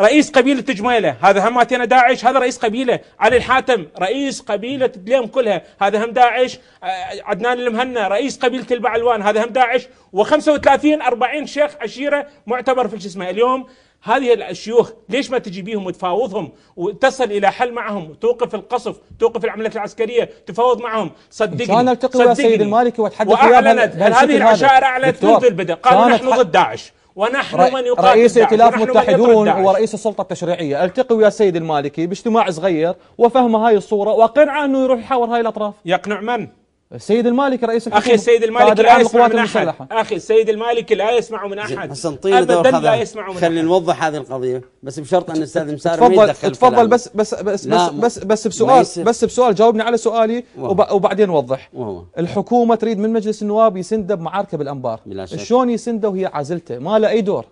رئيس قبيله جميله هذا هم ماتينا داعش هذا رئيس قبيله علي الحاتم رئيس قبيله اليم كلها هذا هم داعش آه، عدنان المهنا رئيس قبيله البعلوان هذا هم داعش و35 40 شيخ عشيره معتبر في اسمه اليوم هذه الشيوخ ليش ما تجي بيهم وتفاوضهم وتصل الى حل معهم توقف القصف توقف العمليات العسكريه تفاوض معهم صدقني انا التقي ويا سيد المالكي واتحدث واعلنت هذه العشائر اعلنت منذ البدء قالوا نحن ضد داعش ونحن رئ... من يقاتل رئيس ائتلاف متحدون ورئيس السلطه التشريعيه التقي ويا السيد المالكي باجتماع صغير وفهم هاي الصوره واقنعه انه يروح يحاور هاي الاطراف يقنع من السيد المالكي رئيس الحكومه اخي السيد المالكي لا يسمع من احد اخي السيد المالكي لا يسمع من احد حسن طيب ابدا لا يسمع من احد خلينا نوضح هذه القضيه بس بشرط ان الاستاذ مسار تفضل تفضل بس بس بس بس, بس بس بسؤال بس بسؤال جاوبني على سؤالي وبعدين وضح الحكومه تريد من مجلس النواب يسنده بمعاركه بالانبار شلون يسنده وهي عازلته ما له اي دور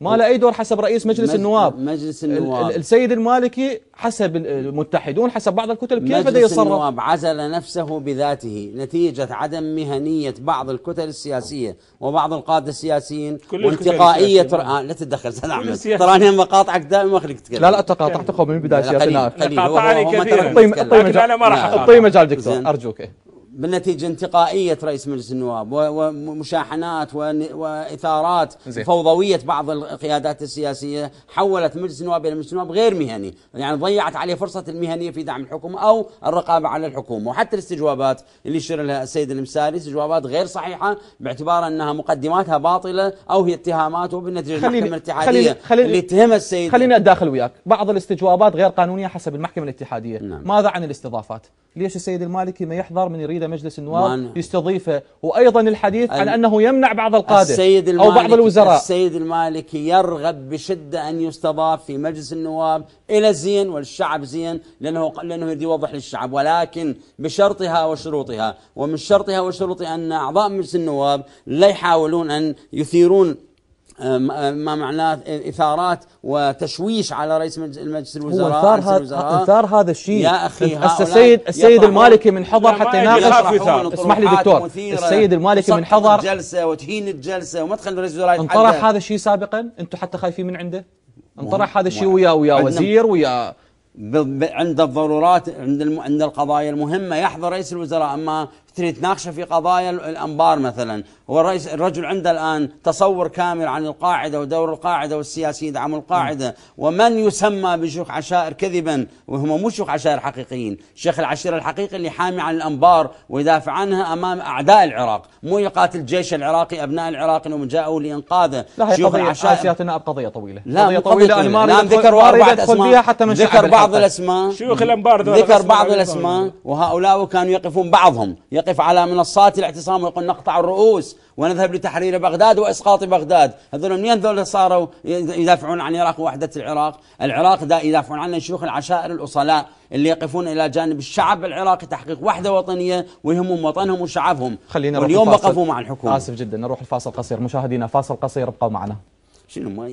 ما له أي دور حسب رئيس مجلس النواب مجلس النواب السيد المالكي حسب المتحدون حسب بعض الكتل كيف بده يصرف مجلس النواب عزل نفسه بذاته نتيجة عدم مهنية بعض الكتل السياسية وبعض القادة السياسيين وانتقائية تر... آه لا تتدخل سلام تراني مقاطعك دائما اخليك تتكلم لا لا تقاطعت من البداية سياسية قطعني كثير اعطيه مجال دكتور أرجوك بالنتيجة انتقائية رئيس مجلس النواب ومشاحنات وإثارات فوضوية بعض القيادات السياسية حولت مجلس النواب إلى مجلس نواب غير مهني يعني ضيعت عليه فرصة المهنية في دعم الحكومة أو الرقابة على الحكومة وحتى الاستجوابات اللي يشير لها السيد المساري استجوابات غير صحيحة باعتبار أنها مقدماتها باطلة أو هي اتهامات وبالنتيجة المحكمة الاتحادية خليني خليني اللي اتهم السيد خليني أتداخل وياك بعض الاستجوابات غير قانونية حسب المحكمة الاتحادية نعم. ماذا عن الاستضافات ليش السيد المالكي ما يحضر من يريد مجلس النواب يستضيفه وأيضا الحديث عن أنه يمنع بعض القادة السيد أو بعض الوزراء السيد المالكي يرغب بشدة أن يستضاف في مجلس النواب إلى زين والشعب زين لأنه لأنه يريد يوضح للشعب ولكن بشرطها وشروطها ومن شرطها وشروطها أن أعضاء مجلس النواب لا يحاولون أن يثيرون ما معناه اثارات وتشويش على رئيس مجلس الوزراء هو اثار, هذا اثار هذا الشيء يا اخي السيد السيد المالكي من حضر حتى يناقش اسمح لي دكتور السيد المالكي من حضر جلسه وتهين الجلسه وما تخلي رئيس الوزراء انطرح هذا الشيء سابقا انتم حتى خايفين من عنده انطرح هذا الشيء ويا ويا وزير ويا عند الضرورات عند عند القضايا المهمه يحضر رئيس الوزراء اما تريد تناقشه في قضايا الانبار مثلا والرئيس الرجل عنده الان تصور كامل عن القاعده ودور القاعده والسياسيين يدعموا القاعده ومن يسمى بشيوخ عشائر كذبا وهم مو شيوخ عشائر حقيقيين، شيخ العشيره الحقيقي اللي حامي عن الانبار ويدافع عنها امام اعداء العراق، مو يقاتل الجيش العراقي ابناء العراق انهم جاءوا لانقاذه شيوخ العشائر سياده النائب قضيه طويله لا قضيه طويله, طويلة. انا ذكر اربعه حتى من ذكر بعض الاسماء شيوخ الانبار ذكر بعض الاسماء وهؤلاء كانوا يقفون بعضهم يقف يقف على منصات الاعتصام ويقول نقطع الرؤوس ونذهب لتحرير بغداد واسقاط بغداد، هذول منين هذول صاروا يدافعون عن العراق ووحده العراق؟ العراق دا يدافعون عنه شيوخ العشائر الاصلاء اللي يقفون الى جانب الشعب العراقي تحقيق وحده وطنيه ويهمهم وطنهم وشعبهم. خلينا نروح واليوم وقفوا مع الحكومه. اسف جدا نروح الفاصل قصير، مشاهدينا فاصل قصير ابقوا معنا. شنو مي؟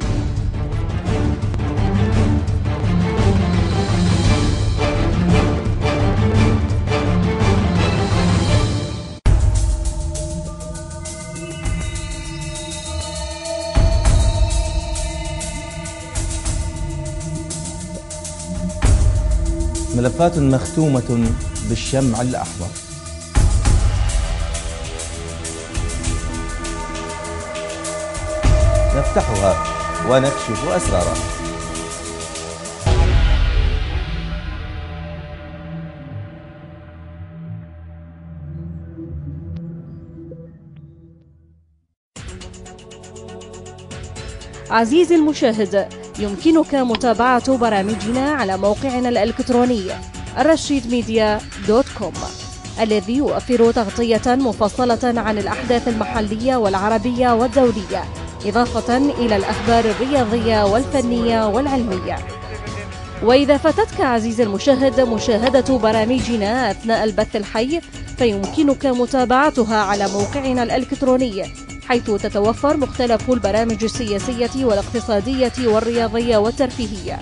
ملفات مختومة بالشمع الأحمر نفتحها ونكشف أسرارها عزيزي المشاهد يمكنك متابعة برامجنا على موقعنا الإلكتروني الرشيد ميديا دوت كوم الذي يوفر تغطية مفصلة عن الأحداث المحلية والعربية والدولية إضافة إلى الأخبار الرياضية والفنية والعلمية وإذا فاتتك عزيزي المشاهد مشاهدة برامجنا أثناء البث الحي فيمكنك متابعتها على موقعنا الإلكتروني حيث تتوفر مختلف البرامج السياسية والاقتصادية والرياضية والترفيهية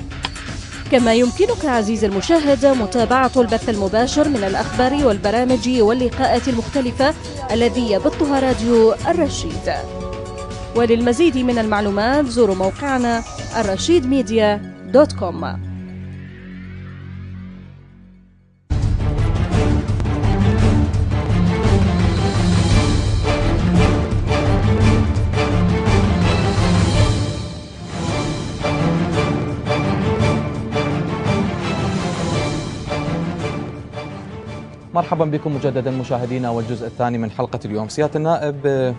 كما يمكنك عزيزي المشاهد متابعة البث المباشر من الأخبار والبرامج واللقاءات المختلفة الذي يبثها راديو الرشيد وللمزيد من المعلومات زوروا موقعنا الرشيد ميديا دوت كوم مرحبا بكم مجددا مشاهدينا والجزء الثاني من حلقة اليوم سيادة النائب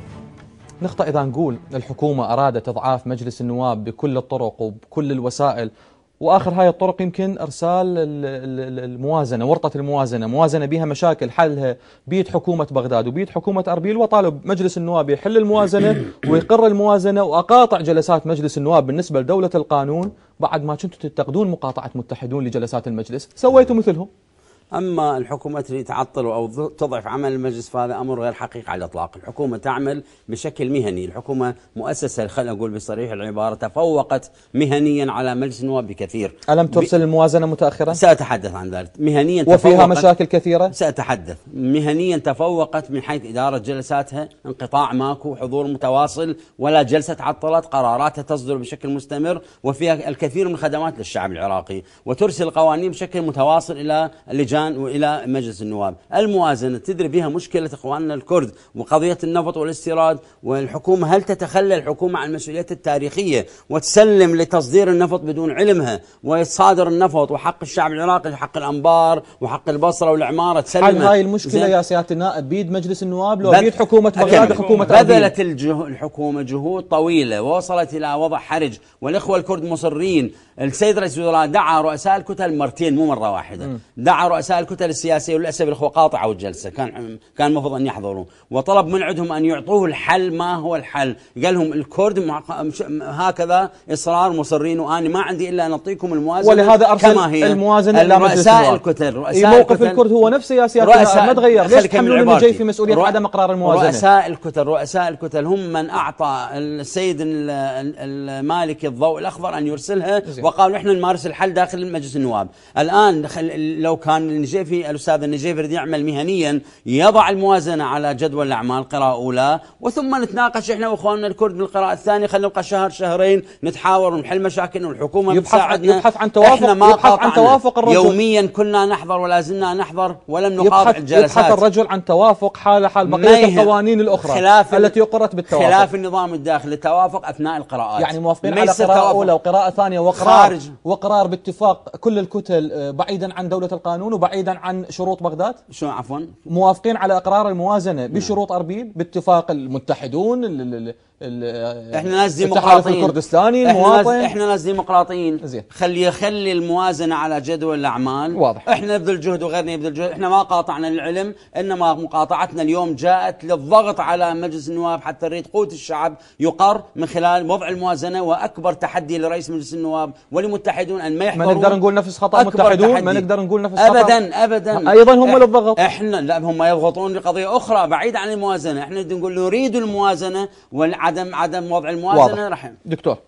نقطة إذا نقول الحكومة أرادت إضعاف مجلس النواب بكل الطرق وبكل الوسائل واخر هاي الطرق يمكن ارسال الموازنه ورطه الموازنه، موازنه بها مشاكل حلها بيد حكومه بغداد وبيد حكومه اربيل وطالب مجلس النواب يحل الموازنه ويقر الموازنه واقاطع جلسات مجلس النواب بالنسبه لدوله القانون بعد ما كنتوا تتقدون مقاطعه متحدون لجلسات المجلس، سويتوا مثلهم. أما الحكومة اللي تعطل أو تضعف عمل المجلس فهذا أمر غير حقيقي على الإطلاق الحكومة تعمل بشكل مهني الحكومة مؤسسة خلينا نقول بصريح العبارة تفوقت مهنيا على مجلس النواب بكثير ألم ترسل ب... الموازنة متأخرا؟ سأتحدث عن ذلك مهنيا وفيها مشاكل كثيرة؟ سأتحدث مهنيا تفوقت من حيث إدارة جلساتها انقطاع ماكو حضور متواصل ولا جلسة تعطلت قراراتها تصدر بشكل مستمر وفيها الكثير من الخدمات للشعب العراقي وترسل قوانين بشكل متواصل إلى اللجان لجان وإلى مجلس النواب الموازنة تدري بها مشكلة إخواننا الكرد وقضية النفط والاستيراد والحكومة هل تتخلى الحكومة عن مسؤوليتها التاريخية وتسلم لتصدير النفط بدون علمها ويتصادر النفط وحق الشعب العراقي وحق الأنبار وحق البصرة والعمارة تسلم هاي المشكلة يا سيادة النائب بيد مجلس النواب لو بيد حكومة بغداد حكومة بذلت الحكومة جهود طويلة ووصلت إلى وضع حرج والإخوة الكرد مصرين السيد رئيس الوزراء دعا رؤساء الكتل مرتين مو مرة واحدة دعا رؤساء رؤساء الكتل السياسية وللأسف الأخوة قاطعوا الجلسة كان كان المفروض أن يحضروا وطلب من عندهم أن يعطوه الحل ما هو الحل قال لهم الكرد هكذا إصرار مصرين واني ما عندي إلا أن أعطيكم الموازنة ولهذا أرسل كما هي الموازنة إلى إيه، رؤساء الكتل رؤساء موقف الكرد هو نفسه يا سيادة ما تغير ليش تحملون الجيش في مسؤولية عدم إقرار الموازنة رؤساء الكتل رؤساء الكتل هم من أعطى السيد المالكي الضوء الأخضر أن يرسلها وقالوا إحنا نمارس الحل داخل مجلس النواب الآن لو كان النجيفي الأستاذ النجيفي الذي يعمل مهنيا يضع الموازنة على جدول الأعمال قراءة أولى وثم نتناقش إحنا وإخواننا الكرد بالقراءة الثانية خلينا نبقى شهر شهرين نتحاور ونحل مشاكلنا والحكومة يبحث بتساعدنا يبحث عن توافق إحنا ما يبحث عن توافق الرجل يوميا كنا نحضر ولا زلنا نحضر ولم نقاطع يبحث الجلسات يبحث الرجل عن توافق حال حال بقية القوانين الأخرى خلاف التي اقرت بالتوافق خلاف النظام الداخلي التوافق أثناء القراءات يعني موافقين على قراءة أولى وقراءة ثانية وقرار خارج وقرار باتفاق كل الكتل آه، بعيدا عن دولة القانون بعيدا عن شروط بغداد شو عفوا موافقين على اقرار الموازنه نعم. بشروط اربيل إيه باتفاق المتحدون ال ال احنا ناس ديمقراطيين الكردستاني المواطن احنا ناس, ديمقراطيين زين خلي خلي الموازنه على جدول الاعمال واضح احنا نبذل جهد وغيرنا يبذل جهد احنا ما قاطعنا العلم انما مقاطعتنا اليوم جاءت للضغط على مجلس النواب حتى نريد قوت الشعب يقر من خلال وضع الموازنه واكبر تحدي لرئيس مجلس النواب ولمتحدون ان ما يحضرون ما نقدر نقول نفس خطا المتحدون ما نقدر نقول نفس خطا ابدا ابدا ابدا ايضا هم للضغط احنا لا هم يضغطون بقضيه اخرى بعيد عن الموازنه احنا نقول نريد الموازنه والعدم عدم وضع الموازنه واضح. رحم دكتور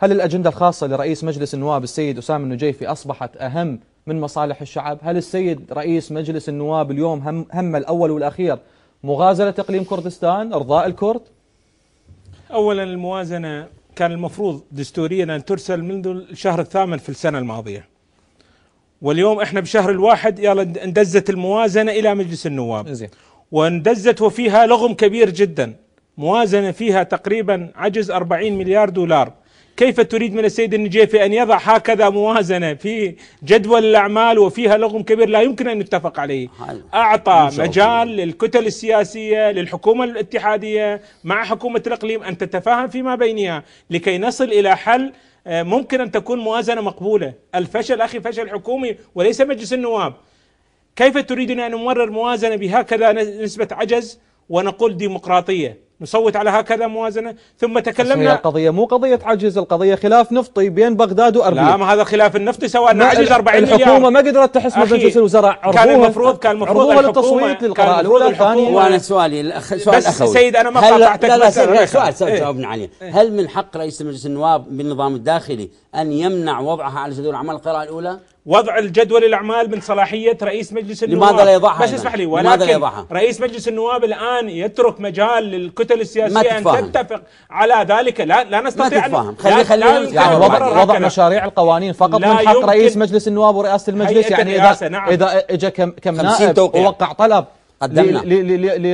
هل الاجنده الخاصه لرئيس مجلس النواب السيد اسامه النجيفي اصبحت اهم من مصالح الشعب؟ هل السيد رئيس مجلس النواب اليوم هم, هم الاول والاخير مغازله اقليم كردستان، ارضاء الكرد؟ اولا الموازنه كان المفروض دستوريا ان ترسل منذ الشهر الثامن في السنه الماضيه. واليوم احنا بشهر الواحد يلا اندزت الموازنه الى مجلس النواب زين واندزت وفيها لغم كبير جدا موازنه فيها تقريبا عجز 40 مليار دولار كيف تريد من السيد النجيفي ان يضع هكذا موازنه في جدول الاعمال وفيها لغم كبير لا يمكن ان نتفق عليه اعطى مجال للكتل السياسيه للحكومه الاتحاديه مع حكومه الاقليم ان تتفاهم فيما بينها لكي نصل الى حل آه، ممكن أن تكون موازنة مقبولة الفشل أخي فشل حكومي وليس مجلس النواب كيف تريدنا أن نمرر موازنة بهكذا نسبة عجز ونقول ديمقراطية نصوت على هكذا موازنة ثم تكلمنا القضية مو قضية عجز القضية خلاف نفطي بين بغداد وأربيل لا ما هذا خلاف النفطي سواء أنه عجز 40 مليار الحكومة ما قدرت تحسم مجلس الوزراء كان المفروض كان المفروض للتصويت للقراءة الأولى الثانية وأنا سؤالي الأخ سؤال بس أخوي سيد أنا ما قاطعتك لا لا, لا سؤال سؤال إيه. جاوبنا عليه إيه. هل من حق رئيس مجلس النواب بالنظام الداخلي أن يمنع وضعها على جدول عمل القراءة الأولى؟ وضع الجدول الاعمال من صلاحيه رئيس مجلس النواب لماذا لا يضعها بس اسمح لي ولكن لماذا لا يضعها؟ رئيس مجلس النواب الان يترك مجال للكتل السياسيه ان تتفق على ذلك لا لا نستطيع ما تتفاهم خلي خلي يعني وضع, وضع مشاريع القوانين فقط من حق رئيس مجلس النواب ورئاسه المجلس يعني اذا نعم. اذا اجى كم كم نائب ووقع طلب قدمنا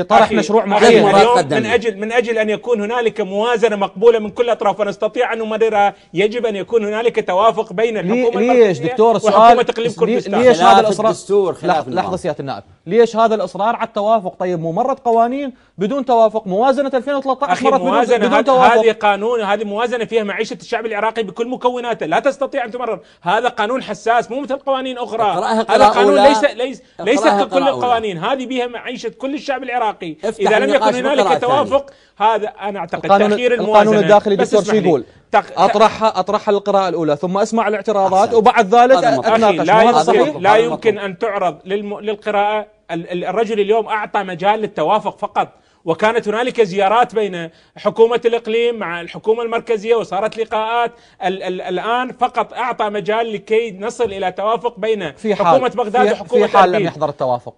لطرح مشروع معين من اجل من اجل ان يكون هنالك موازنه مقبوله من كل الاطراف ونستطيع ان نمررها يجب ان يكون هنالك توافق بين الحكومه ليش دكتور السؤال تقليم كردستان ليش هذا الاصرار لحظه سياده النائب ليش هذا الاصرار على التوافق طيب ممرض قوانين بدون توافق موازنه 2013 مرت بدون, بدون توافق هذه قانون هذه موازنه فيها معيشه الشعب العراقي بكل مكوناته لا تستطيع ان تمرر هذا قانون حساس مو مثل قوانين اخرى هذا قانون ليس ليس ليس ككل القوانين هذه بها معيشه كل الشعب العراقي اذا لم يكن هنالك توافق هذا انا اعتقد القانون تاخير الموازنه القانون الداخلي دكتور شو يقول؟ تق... اطرحها اطرحها للقراءه الاولى ثم اسمع الاعتراضات أحسن. وبعد ذلك اتناقش لا, يمكن, لا يمكن ان تعرض للم... للقراءه الرجل اليوم اعطى مجال للتوافق فقط وكانت هنالك زيارات بين حكومة الإقليم مع الحكومة المركزية وصارت لقاءات الـ الـ الآن فقط أعطى مجال لكي نصل إلى توافق بين في حكومة بغداد في وحكومة في حال لم يحضر التوافق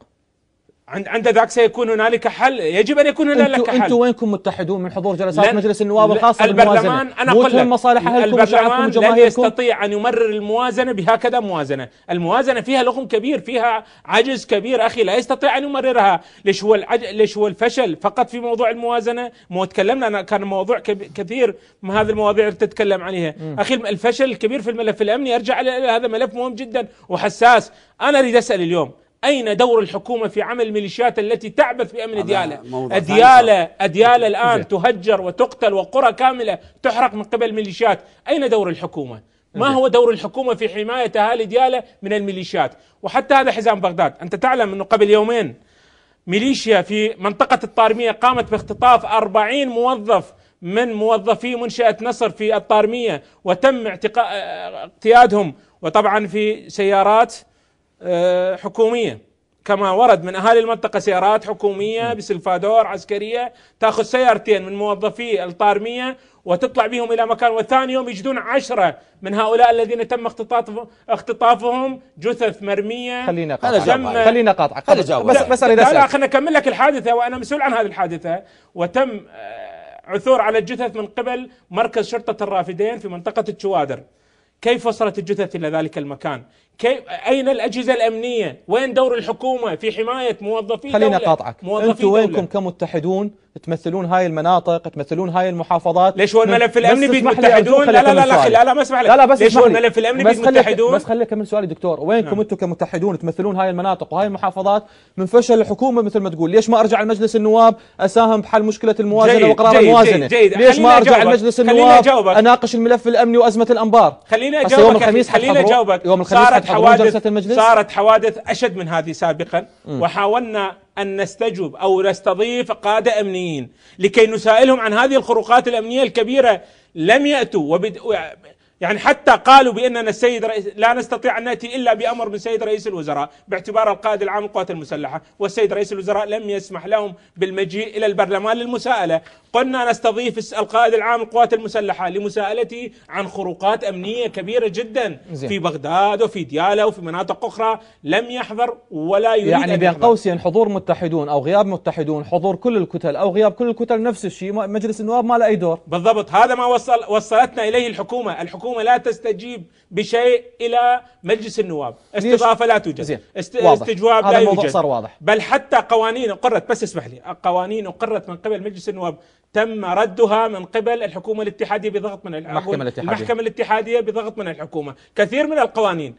عند عند ذاك سيكون هنالك حل يجب ان يكون هنالك حل انتم وينكم متحدون من حضور جلسات مجلس النواب الخاصه البرلمان انا اقول لك مصالح البرلمان لا يستطيع ان يمرر الموازنه بهكذا موازنه، الموازنه فيها لغم كبير فيها عجز كبير اخي لا يستطيع ان يمررها، ليش هو العج... ليش هو الفشل فقط في موضوع الموازنه؟ مو تكلمنا أنا كان موضوع كب... كثير من هذه المواضيع اللي تتكلم عليها، م. اخي الفشل الكبير في الملف الامني ارجع الى هذا ملف مهم جدا وحساس، انا اريد اسال اليوم أين دور الحكومة في عمل الميليشيات التي تعبث بأمن أديالة أديالة أديالة الآن تهجر وتقتل وقرى كاملة تحرق من قبل الميليشيات أين دور الحكومة ما هو دور الحكومة في حماية أهالي ديالة من الميليشيات وحتى هذا حزام بغداد أنت تعلم أنه قبل يومين ميليشيا في منطقة الطارمية قامت باختطاف أربعين موظف من موظفي منشأة نصر في الطارمية وتم اعتقا... اقتيادهم وطبعا في سيارات آه، حكوميه كما ورد من اهالي المنطقه سيارات حكوميه بسلفادور عسكريه تاخذ سيارتين من موظفي الطارميه وتطلع بهم الى مكان وثاني يوم يجدون عشرة من هؤلاء الذين تم اختطاف اختطافهم جثث مرميه خلينا قاطع خلينا قاطع بس بس اريد لا خليني اكمل لك الحادثه وانا مسؤول عن هذه الحادثه وتم آه، عثور على الجثث من قبل مركز شرطه الرافدين في منطقه الشوادر كيف وصلت الجثث الى ذلك المكان؟ كيف أين الأجهزة الأمنية؟ وين دور الحكومة في حماية موظفي خلينا قاطعك أنتم وينكم كمتحدون تمثلون هاي المناطق تمثلون هاي المحافظات ليش هو الملف الامني بيد لا لا لا لا, لا, لا ما اسمح لك لا لا بس ليش هو الملف الامني بيد بس خليك من سؤالي دكتور وينكم نعم. انتم كمتحدون تمثلون هاي المناطق وهاي المحافظات من فشل الحكومه مثل ما تقول ليش ما ارجع لمجلس النواب اساهم بحل مشكله الموازنه وقرار الموازنه ليش ما ارجع لمجلس النواب اناقش الملف الامني وازمه الانبار خلينا اجاوبك يوم الخميس خليني اجاوبك يوم الخميس صارت حوادث صارت حوادث اشد من هذه سابقا وحاولنا أن نستجوب أو نستضيف قادة أمنيين لكي نسائلهم عن هذه الخروقات الأمنية الكبيرة لم يأتوا يعني حتى قالوا بأننا السيد رئيس لا نستطيع أن نأتي إلا بأمر من سيد رئيس الوزراء باعتبار القائد العام للقوات المسلحة والسيد رئيس الوزراء لم يسمح لهم بالمجيء إلى البرلمان للمساءلة قلنا نستضيف القائد العام للقوات المسلحة لمساءلته عن خروقات أمنية كبيرة جدا زين. في بغداد وفي ديالى وفي مناطق أخرى لم يحضر ولا يريد يعني بين قوسين حضور متحدون أو غياب متحدون حضور كل الكتل أو غياب كل الكتل نفس الشيء مجلس النواب ما له أي دور بالضبط هذا ما وصل وصلتنا إليه الحكومة الحكومة الحكومه لا تستجيب بشيء الى مجلس النواب، استضافه لا توجد، است... استجواب هذا لا يوجد صار واضح بل حتى قوانين اقرت بس اسمح لي، قوانين اقرت من قبل مجلس النواب تم ردها من قبل الحكومه الاتحاديه بضغط من المحكمه الاتحاديه المحكمه الاتحاديه بضغط من الحكومه، كثير من القوانين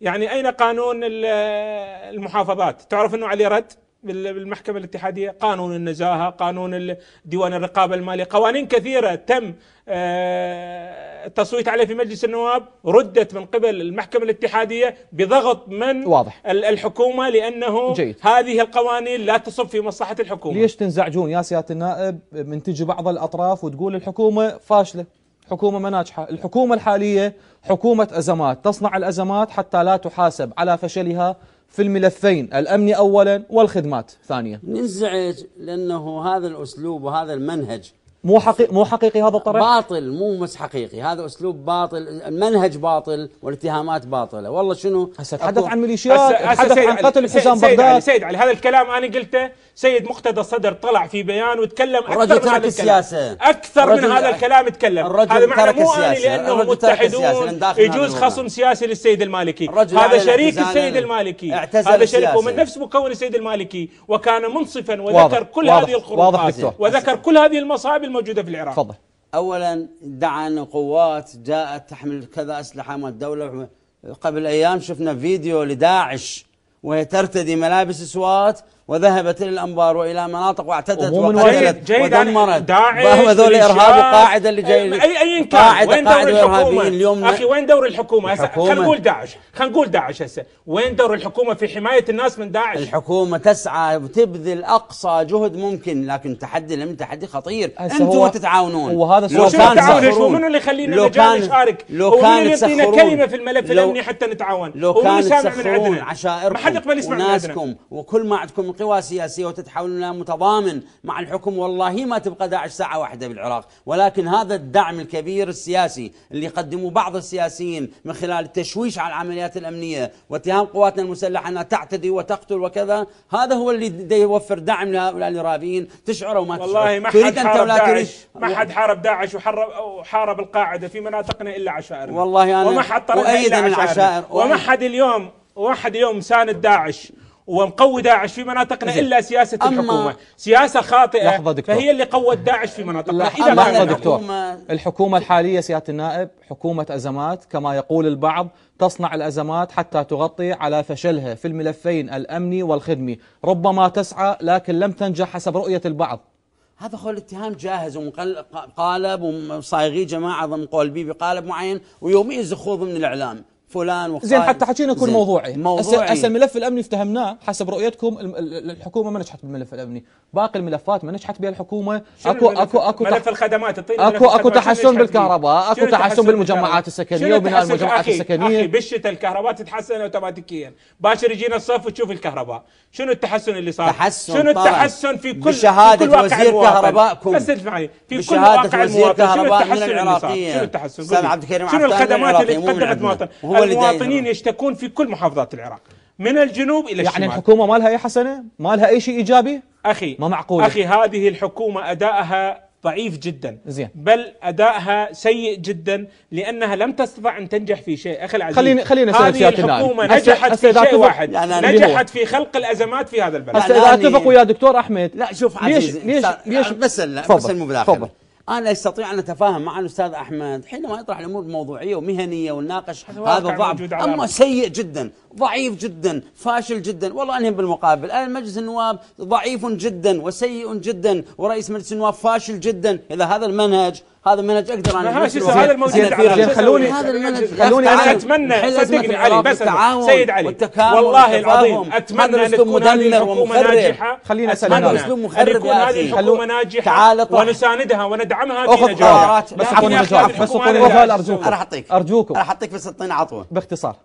يعني اين قانون المحافظات؟ تعرف انه عليه رد؟ بالمحكمة الاتحادية قانون النزاهة قانون ديوان الرقابة المالية قوانين كثيرة تم آه، التصويت عليه في مجلس النواب ردت من قبل المحكمة الاتحادية بضغط من واضح. الحكومة لأنه جيد. هذه القوانين لا تصب في مصلحة الحكومة ليش تنزعجون يا سيادة النائب من تجي بعض الأطراف وتقول الحكومة فاشلة حكومة ما ناجحة الحكومة الحالية حكومة أزمات تصنع الأزمات حتى لا تحاسب على فشلها في الملفين الأمن أولا والخدمات ثانيا من زعج لأنه هذا الأسلوب وهذا المنهج مو حقيقي مو حقيقي هذا الطرح باطل مو مش حقيقي هذا اسلوب باطل المنهج باطل والاتهامات باطله والله شنو هسه تحدث عن ميليشيات تحدث عن قتل حسام بغداد علي سيد علي هذا الكلام انا قلته سيد مقتدى الصدر طلع في بيان وتكلم اكثر الرجل من ترك السياسه اكثر من هذا الكلام تكلم هذا معنى مو انا لانهم متحدون يجوز خصم سياسي للسيد المالكي هذا شريك السيد المالكي هذا شريك ومن نفس مكون السيد المالكي وكان منصفا وذكر كل هذه الخروقات وذكر كل هذه المصائب الموجودة في العراق تفضل أولا دعا أن قوات جاءت تحمل كذا أسلحة من الدولة قبل أيام شفنا فيديو لداعش وهي ترتدي ملابس سوات وذهبت الى الانبار والى مناطق واعتدت وقتلت ودمرت داعش هذول ارهابي قاعده اللي جاي اي اي كان قاعده وين قاعده دور الحكومه اليوم اخي وين دور الحكومه هسه خلينا نقول داعش خلينا نقول داعش هسه وين دور الحكومه في حمايه الناس من داعش الحكومه تسعى وتبذل اقصى جهد ممكن لكن تحدي لم تحدي خطير انتم تتعاونون وهذا لو كان شو ومنو اللي يخلينا نجي نشارك لو كان يدينا كلمه في الملف الامني حتى نتعاون لو كان تسخرون عشائركم ما حد يقبل يسمع من عندنا وكل ما عندكم قوى سياسية وتتحول إلى متضامن مع الحكم والله ما تبقى داعش ساعة واحدة بالعراق ولكن هذا الدعم الكبير السياسي اللي يقدمه بعض السياسيين من خلال التشويش على العمليات الأمنية واتهام قواتنا المسلحة أنها تعتدي وتقتل وكذا هذا هو اللي يوفر دعم لهؤلاء الإرهابيين تشعر وما تشعر والله ما تريد حد حارب داعش تريد ما حد حارب داعش وحارب, وحارب القاعدة في مناطقنا إلا عشائر والله أنا يعني وما حد طردنا إلا عشائرنا وما حد اليوم واحد يوم ساند داعش ومقود داعش في مناطقنا الا سياسه الحكومه سياسه خاطئه لحظة دكتور. فهي اللي قوت داعش في مناطقنا اذا لحظه دكتور الحكومه الحاليه سياده النائب حكومه ازمات كما يقول البعض تصنع الازمات حتى تغطي على فشلها في الملفين الامني والخدمي ربما تسعى لكن لم تنجح حسب رؤيه البعض هذا هو الاتهام جاهز ومقالب وصايغيه جماعه ضمن قول بيبي قالب معين ويوميا يزخوه من الاعلام فلان وخالد زين حتى حكينا نكون موضوعي موضوعي هسه الملف الامني افتهمناه حسب رؤيتكم الحكومه ما نجحت بالملف الامني باقي الملفات ما نجحت بها الحكومه اكو اكو اكو ملف الخدمات اكو اكو تحسن بالكهرباء اكو تحسن بالمجمعات السكنيه وبناء المجمعات السكنيه اخي بالشتاء الكهرباء تتحسن اوتوماتيكيا باشر يجينا الصيف وتشوف الكهرباء شنو التحسن اللي صار تحسن شنو التحسن في كل بشهاده في كل وزير كهربائكم بس اسمعي في كل واقع المواطن شنو التحسن اللي صار شنو التحسن شنو الخدمات اللي قدمت مواطن المواطنين يشتكون في كل محافظات العراق من الجنوب الى يعني الشمال يعني الحكومه ما لها اي حسنه؟ ما لها اي شيء ايجابي؟ اخي ما معقول اخي هذه الحكومه ادائها ضعيف جدا زين بل ادائها سيء جدا لانها لم تستطع ان تنجح في شيء اخي العزيز خلينا خلينا هذه الحكومه نجحت أسأل في أسأل شيء واحد يعني نجحت في خلق الازمات في هذا البلد هسه اذا اتفق ويا دكتور احمد لا شوف عزيز ليش ليش, ليش بس بس مو بالآخر انا استطيع ان اتفاهم مع الاستاذ احمد حينما يطرح الامور موضوعيه ومهنيه ونناقش هذا الضعف اما سيء جدا ضعيف جدا فاشل جدا والله انهم بالمقابل انا مجلس النواب ضعيف جدا وسيء جدا ورئيس مجلس النواب فاشل جدا اذا هذا المنهج هذا المنهج اقدر انا هذا الموجود خلوني خلوني انا اتمنى صدقني علي بس سيد علي والله العظيم اتمنى ان تكون هذه الحكومه ناجحه خلينا اسالنا ان يكون هذه الحكومه ناجحه ونساندها وندعمها في نجاحها بس اعطوني بس ارجوكم انا اعطيك ارجوكم انا اعطيك بس اعطينا عطوه باختصار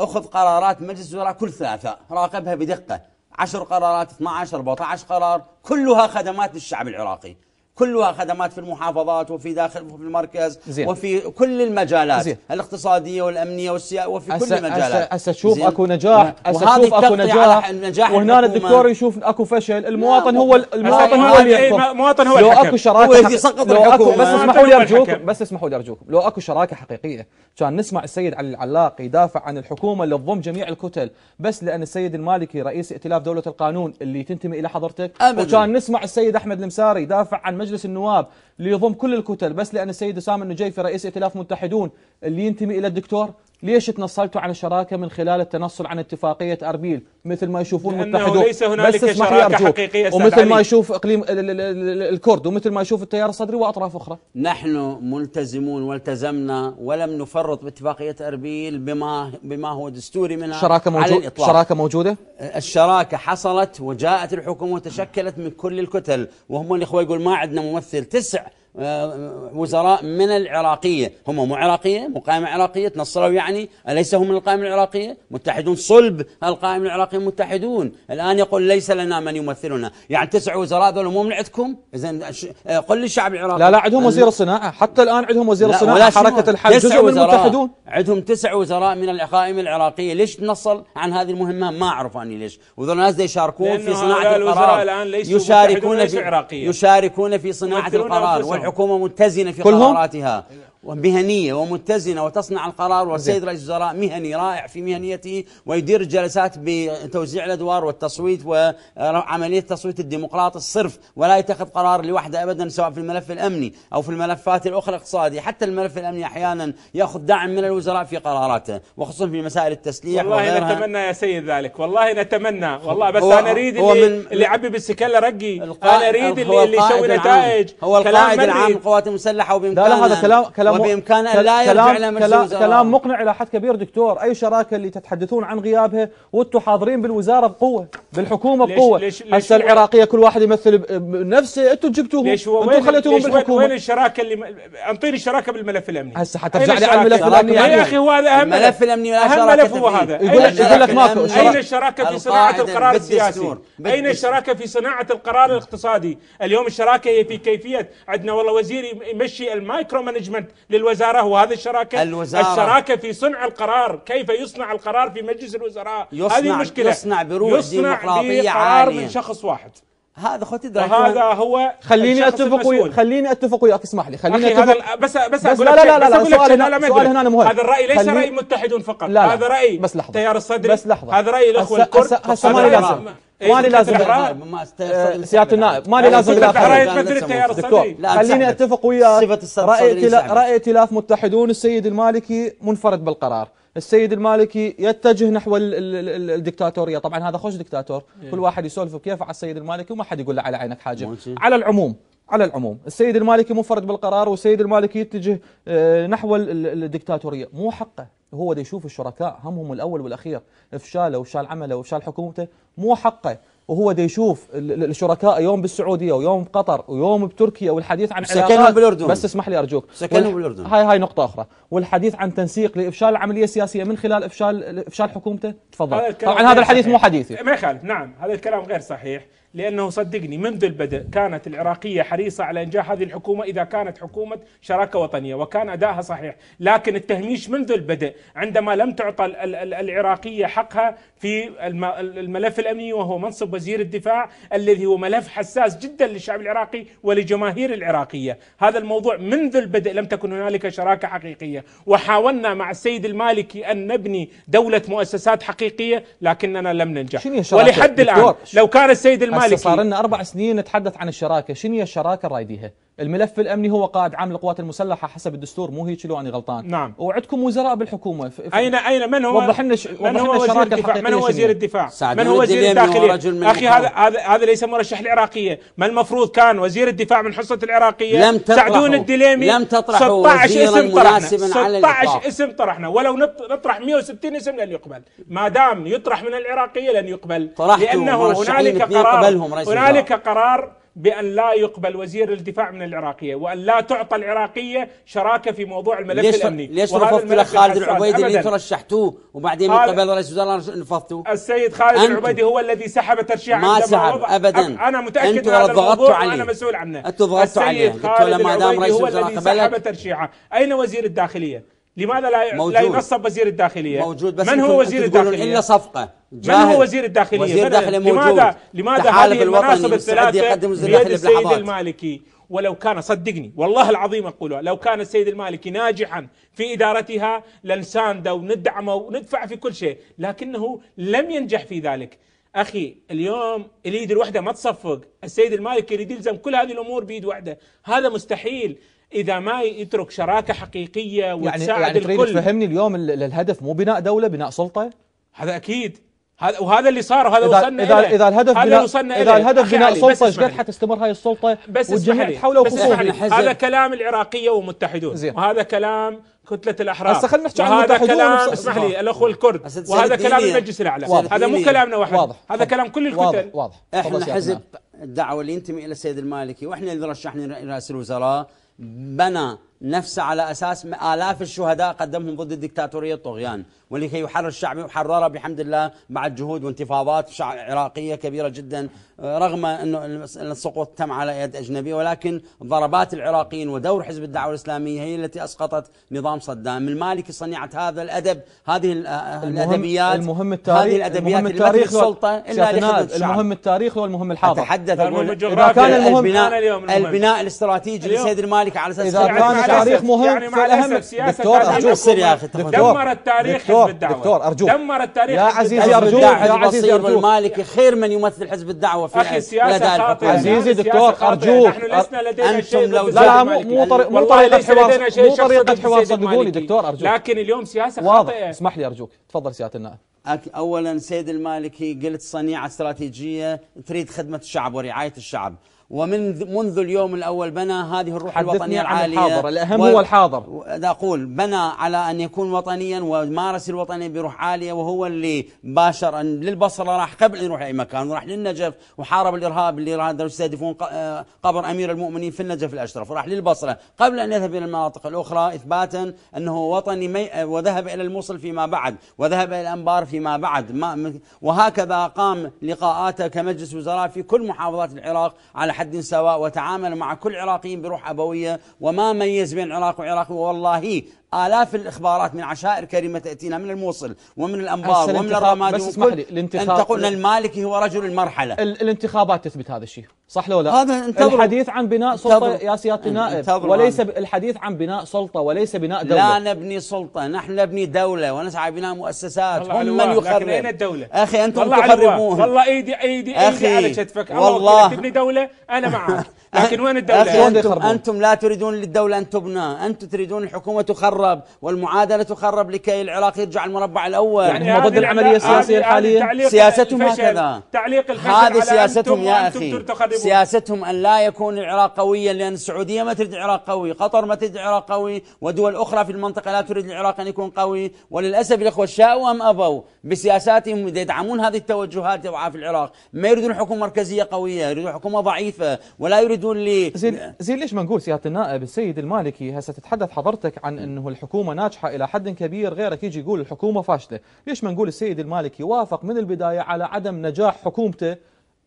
اخذ قرارات مجلس الوزراء كل ثلاثه راقبها بدقه 10 قرارات 12 14 قرار كلها خدمات للشعب العراقي كلها خدمات في المحافظات وفي داخل في المركز زين. وفي كل المجالات زين. الاقتصاديه والامنيه والسياسيه وفي كل المجالات هسه تشوف اكو نجاح هسه تشوف اكو نجاح, نجاح وهنا الدكتور يشوف اكو فشل المواطن هو المواطن هو اللي يحكم المواطن هو لو اكو شراكه يسقط لو اكو بس اسمحوا لي ارجوكم بس اسمحوا لي ارجوكم لو اكو شراكه حقيقيه كان نسمع السيد علي العلاق يدافع عن الحكومه اللي تضم جميع الكتل بس لان السيد المالكي رئيس ائتلاف دوله القانون اللي تنتمي الى حضرتك وكان نسمع السيد احمد المساري يدافع عن مجلس النواب ليضم كل الكتل بس لأن السيد أسامة النجيفي رئيس ائتلاف متحدون اللي ينتمي إلى الدكتور ليش تنصلتوا على شراكة من خلال التنصل عن اتفاقية أربيل مثل ما يشوفون متحدون ليس هناك بس شراكة حقيقية ومثل علي. ما يشوف إقليم الكرد ومثل ما يشوف التيار الصدري وأطراف أخرى نحن ملتزمون والتزمنا ولم نفرط باتفاقية أربيل بما بما هو دستوري منها شراكة على الإطلاق شراكة موجودة الشراكة حصلت وجاءت الحكومة وتشكلت من كل الكتل وهم الإخوة يقول ما عندنا ممثل تسع آه، وزراء من العراقية هم مو عراقية مو قائمة عراقية تنصروا يعني أليس هم من القائمة العراقية متحدون صلب القائمة العراقية متحدون الآن يقول ليس لنا من يمثلنا يعني تسع وزراء ذول مو من عندكم إذا آه، قل للشعب العراقي لا لا عندهم وزير الصناعة حتى الآن عندهم وزير الصناعة حركة الحل جزء من المتحدون عندهم تسع وزراء من القائمة العراقية ليش تنصل عن هذه المهمة ما أعرف أني ليش وذول الناس يشاركون في صناعة القرار الآن يشاركون في, يشاركون في صناعة القرار الحكومة متزنة في قراراتها ومهنية ومتزنة وتصنع القرار والسيد رئيس الوزراء مهني رائع في مهنيته ويدير الجلسات بتوزيع الأدوار والتصويت وعملية التصويت الديمقراطي الصرف ولا يتخذ قرار لوحده أبدا سواء في الملف الأمني أو في الملفات الأخرى الاقتصادية حتى الملف الأمني أحيانا يأخذ دعم من الوزراء في قراراته وخصوصا في مسائل التسليح والله وغيرها. نتمنى يا سيد ذلك والله نتمنى والله بس أنا أريد اللي, يعبي بالسكلة بالسكالة رقي أنا أريد اللي, اللي يسوي نتائج هو القائد العام للقوات المسلحة وبإمكانه لا هذا كلام وبامكانه لا يرجع كلام, كلام, كلام مقنع الى حد كبير دكتور اي شراكه اللي تتحدثون عن غيابها وانتم حاضرين بالوزاره بقوه بالحكومه بقوه هسه العراقيه كل واحد يمثل بنفسه انتم جبتوهم انتم خليتوهم بالحكومه وين الشراكه اللي انطيني الشراكه بالملف الامني هسه حترجع لي على الملف الامني يا اخي هو هذا اهم الملف الامني لا شراكه ملف هو هذا يقول لك ماكو اين الشراكه في صناعه القرار السياسي اين الشراكه في صناعه القرار الاقتصادي اليوم الشراكه هي في كيفيه عندنا والله وزير يمشي المايكرو مانجمنت للوزاره هو هذه الشراكه الوزارة الشراكه في صنع القرار كيف يصنع القرار في مجلس الوزراء يصنع هذه المشكله يصنع بروح يصنع ديمقراطيه عاليه من شخص واحد هذا اخوي تدرك هو خليني اتفق وياك خليني اتفق وياك اسمح لي خليني أخي اتفق هذا بس بس, بس لا لا لا لا, لا, لا سؤال هنا سؤال هنا مهم هذا الراي ليس راي متحدون فقط لا لا هذا راي بس لحظه تيار الصدري بس لحظه هذا راي الاخوه الكرد هسه ما لازم إيه، لي إيه، لازم سياده النائب لي لازم خلاف دكتور خليني اتفق وياك راي راي ائتلاف متحدون السيد المالكي منفرد بالقرار السيد المالكي يتجه نحو الدكتاتوريه طبعا هذا خوش دكتاتور إيه. كل واحد يسولف كيف على السيد المالكي وما حد يقول له على عينك حاجه على العموم على العموم السيد المالكي منفرد بالقرار والسيد المالكي يتجه آه، نحو الدكتاتورية مو حقه هو دي يشوف الشركاء همهم الأول والأخير إفشاله وشال عمله وشال حكومته مو حقه وهو دي يشوف الشركاء يوم بالسعودية ويوم بقطر ويوم بتركيا والحديث عن علاقات بالأردن بس اسمح لي أرجوك سكنوا بالأردن هاي هاي نقطة أخرى والحديث عن تنسيق لإفشال العملية السياسية من خلال إفشال إفشال حكومته تفضل طبعا هذا الحديث صحيح. مو حديثي ما يخالف نعم هذا الكلام غير صحيح لأنه صدقني منذ البدء كانت العراقية حريصة على إنجاح هذه الحكومة إذا كانت حكومة شراكة وطنية وكان أداها صحيح لكن التهميش منذ البدء عندما لم تعطى العراقية حقها في الملف الأمني وهو منصب وزير الدفاع الذي هو ملف حساس جدا للشعب العراقي ولجماهير العراقية هذا الموضوع منذ البدء لم تكن هنالك شراكة حقيقية وحاولنا مع السيد المالكي أن نبني دولة مؤسسات حقيقية لكننا لم ننجح ولحد الآن لو كان السيد المالكي مالكي صار لنا اربع سنين نتحدث عن الشراكه، شنو هي الشراكه الرايديها؟ الملف الامني هو قائد عام للقوات المسلحه حسب الدستور مو هيك لو انا غلطان نعم وعندكم وزراء بالحكومه اين اين من هو وضح لنا من هو وزير الدفاع من هو وزير الدفاع من هو وزير الداخليه اخي هذا هذا هذا ليس مرشح العراقيه ما المفروض كان وزير الدفاع من حصه العراقيه لم سعدون الدليمي لم تطرحوا 16 اسم طرحنا 16 اسم طرحنا ولو نطرح 160 اسم لن يقبل ما دام يطرح من العراقيه لن يقبل لانه هنالك قرار هنالك قرار بأن لا يقبل وزير الدفاع من العراقية وأن لا تعطى العراقية شراكه في موضوع الملف ليش الأمني ليش رفضت له خالد العبيدي اللي ترشحتوه وبعدين من قبل رئيس الوزراء رفضتوه السيد خالد العبيدي هو الذي سحب ترشيح ما سحب أبدا أنا متأكد أنتم هذا الموضوع عليه. أنا مسؤول عنه أنتم ضغطتوا عليه قلت ما دام رئيس الوزراء قبلت هو الذي سحب ترشيحه أين وزير الداخلية لماذا لا موجود. لا ينصب وزير الداخلية؟ موجود بس من هو وزير الداخلية؟ إلا صفقة جاهد. من هو وزير الداخلية؟ وزير الداخلية موجود لماذا لماذا هذه المناصب الثلاثة بيد السيد المالكي؟ ولو كان صدقني والله العظيم أقولها لو كان السيد المالكي ناجحا في إدارتها لنسانده وندعمه وندفع في كل شيء لكنه لم ينجح في ذلك اخي اليوم اليد الوحده ما تصفق، السيد المالكي يريد يلزم كل هذه الامور بيد وحده، هذا مستحيل، اذا ما يترك شراكه حقيقيه وتساعد يعني يعني الكل تفهمني اليوم الهدف مو بناء دوله بناء سلطه هذا اكيد هذا وهذا اللي صار وهذا إذا وصلنا إذا, إليه. اذا الهدف هذا بناء وصلنا اذا الهدف بناء سلطه ايش قد حتستمر هاي السلطه بس والجميع تحوله وخصوصا هذا كلام العراقيه ومتحدون زين. وهذا كلام كتله الاحرار هسه خلينا نحكي عن هذا كلام اسمح لي الاخوه الكرد وهذا كلام المجلس الاعلى هذا مو كلامنا واحد واضح. هذا كلام كل الكتل واضح. واضح. احنا حزب الدعوه اللي ينتمي الى السيد المالكي واحنا اللي رشحنا رئيس الوزراء Bana. نفسه على أساس آلاف الشهداء قدمهم ضد الدكتاتورية الطغيان ولكي يحرر الشعب وحرره بحمد الله مع الجهود وانتفاضات عراقية كبيرة جدا آه، رغم أنه السقوط تم على يد أجنبية ولكن ضربات العراقيين ودور حزب الدعوة الإسلامية هي التي أسقطت نظام صدام المالكي صنيعة هذا الأدب هذه آه، الأدبيات المهم التاريخ هذه الأدبيات المهم التاريخ السلطة إلا الشعب المهم التاريخ والمهم الحاضر أتحدث أقول إذا كان المهم البناء, اليوم البناء الاستراتيجي لسيد المالكي على أساس إذا كان تاريخ مهم يعني مع الاسف سياسه دكتور ارجوك سير يا اخي دمر التاريخ حزب الدعوه دكتور ارجوك دمر التاريخ يا عزيزي ارجوك يا عزيزي يعني ارجوك المالكي خير من يمثل حزب الدعوه في اخي يعني السياسه خاطئه عزيزي دكتور ارجوك نحن لسنا لدينا شيء لا لا مو مو طريقه حوار مو طريقه حوار صدقوني دكتور ارجوك لكن اليوم سياسه خاطئه اسمح لي ارجوك تفضل سياده النائب اولا سيد المالكي قلت صنيعه استراتيجيه تريد خدمه الشعب ورعايه الشعب ومن منذ اليوم الأول بنى هذه الروح الوطنية العالية الحاضر الأهم و... هو الحاضر أقول بنى على أن يكون وطنيا ومارس الوطنية بروح عالية وهو اللي باشر أن للبصرة راح قبل أن يروح أي مكان راح للنجف وحارب الإرهاب اللي راح يستهدفون آه، قبر أمير المؤمنين في النجف الأشرف وراح للبصرة قبل أن يذهب إلى المناطق الأخرى إثباتا أنه وطني مي... آه، وذهب إلى الموصل فيما بعد وذهب إلى الأنبار فيما بعد ما... وهكذا قام لقاءاته كمجلس وزراء في كل محافظات العراق على حد سواء وتعامل مع كل عراقيين بروح أبوية وما ميز بين عراق وعراقي والله آلاف الإخبارات من عشائر كريمة تأتينا من الموصل ومن الأنبار ومن الرمادي بس اسمح لي الانتخاب أن تقول المالكي هو رجل المرحلة الانتخابات تثبت هذا الشيء صح لو لا هذا انتظر الحديث عن بناء سلطة يا سيادة النائب وليس الحديث عن بناء سلطة وليس بناء دولة لا نبني سلطة نحن نبني دولة ونسعى بناء مؤسسات هم من يخرب لكن الدولة أخي أنتم تخربون والله إيدي إيدي إيدي على كتفك والله تبني دولة أنا معك لكن وين الدولة؟ أنتم, أنتم لا تريدون للدولة أن تبنى أنتم تريدون الحكومة تخرب والمعادلة تخرب لكي العراق يرجع المربع الأول يعني هم ضد العملية السياسية الحالية سياستهم هكذا تعليق الفشل هذه سياستهم يا أخي سياستهم أن لا يكون العراق قويا لأن السعودية ما تريد العراق قوي قطر ما تريد العراق قوي ودول أخرى في المنطقة لا تريد العراق أن يكون قوي وللأسف الأخوة شاءوا أم أبوا بسياساتهم يدعمون هذه التوجهات في العراق ما يريدون حكومة مركزية قوية يريدون حكومة ضعيفة ولا يريدون بدون لي زين زين ليش منقول سياده النائب السيد المالكي هسه تتحدث حضرتك عن انه الحكومه ناجحه الى حد كبير غيرك يجي يقول الحكومه فاشله ليش ما نقول السيد المالكي وافق من البدايه على عدم نجاح حكومته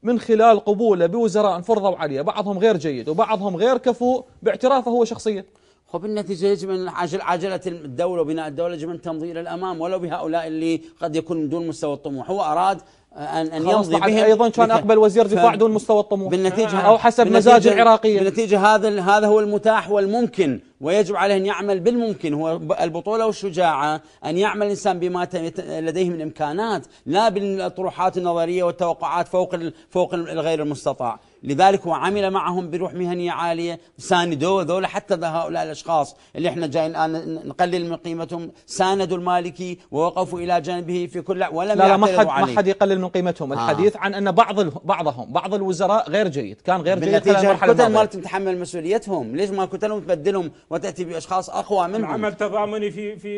من خلال قبوله بوزراء فرضوا عليه بعضهم غير جيد وبعضهم غير كفو باعترافه هو شخصيا خب النتيجة يجب أن عجل عجلة الدولة وبناء الدولة يجب أن تمضي إلى الأمام ولو بهؤلاء اللي قد يكون دون مستوى الطموح هو أراد ان ان يمضي بهم ايضا كان اقبل وزير دفاع دون مستوى الطموح بالنتيجه او حسب مزاج العراقي بالنتيجه هذا هذا هو المتاح والممكن ويجب عليه ان يعمل بالممكن هو البطوله والشجاعه ان يعمل الانسان بما لديه من امكانات لا بالطروحات النظريه والتوقعات فوق فوق الغير المستطاع لذلك هو عمل معهم بروح مهنية عالية ساندوه ذولا حتى هؤلاء الأشخاص اللي احنا جايين الآن نقلل من قيمتهم ساندوا المالكي ووقفوا إلى جانبه في كل ولم لا لا ما حد ما حد يقلل من قيمتهم آه. الحديث آه. عن أن بعض ال... بعضهم بعض الوزراء غير جيد كان غير جيد بالنتيجة الكتل ما تتحمل مسؤوليتهم ليش ما كتلهم تبدلهم وتأتي بأشخاص أقوى منهم عمل تضامني في في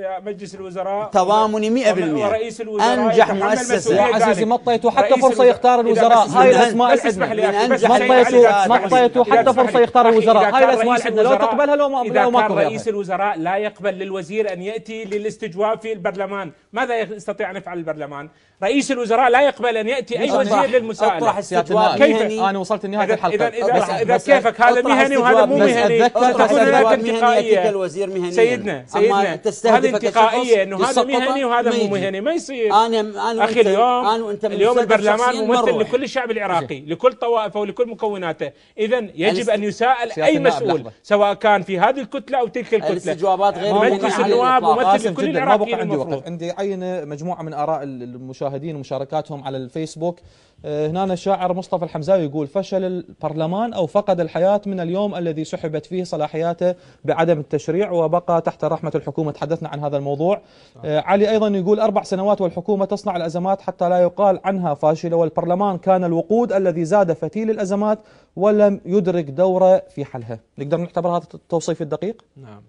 مجلس الوزراء تضامني 100% ورئيس الوزراء انجح مؤسسه يا عزيزي مطيتوا حتى فرصه يختار الوزراء هاي الاسماء عندنا مطيتوا مطيتوا حتى فرصه يختار الوزراء هاي الاسماء عندنا لو تقبلها لو ما لو ما رئيس الوزراء لا يقبل للوزير ان ياتي للاستجواب في البرلمان ماذا يستطيع ان يفعل البرلمان رئيس الوزراء لا يقبل ان ياتي اي وزير للمساءله اطرح كيف انا وصلت لنهايه الحلقه اذا اذا, بس إذا كيفك هذا مهني وهذا مو مهني تكون هناك انتقائيه الوزير مهنيا سيدنا سيدنا هذه انتقائيه انه هذا مهني وهذا مو مهني ما يصير انا انا اخي اليوم أنا وانت اليوم البرلمان ممثل لكل الشعب العراقي لكل طوائفه ولكل مكوناته اذا يعني يجب ان يسال اي مسؤول سواء كان في هذه الكتله او تلك الكتله الاستجوابات غير مجلس النواب ممثل لكل العراقيين عندي عينه مجموعه من اراء المشاهدين المشاهدين ومشاركاتهم على الفيسبوك آه، هنا الشاعر مصطفى الحمزاوي يقول فشل البرلمان أو فقد الحياة من اليوم الذي سحبت فيه صلاحياته بعدم التشريع وبقى تحت رحمة الحكومة تحدثنا عن هذا الموضوع صحيح. آه، علي أيضا يقول أربع سنوات والحكومة تصنع الأزمات حتى لا يقال عنها فاشلة والبرلمان كان الوقود الذي زاد فتيل الأزمات ولم يدرك دوره في حلها نقدر نعتبر هذا التوصيف الدقيق؟ نعم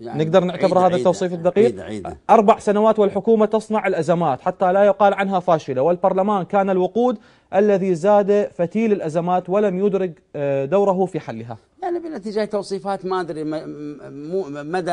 يعني نقدر نعتبر هذا التوصيف الدقيق عيدة عيدة أربع سنوات والحكومة تصنع الأزمات حتى لا يقال عنها فاشلة والبرلمان كان الوقود الذي زاد فتيل الأزمات ولم يدرك آه، دوره في حلها انا بالنتيجه توصيفات ما أدري مدى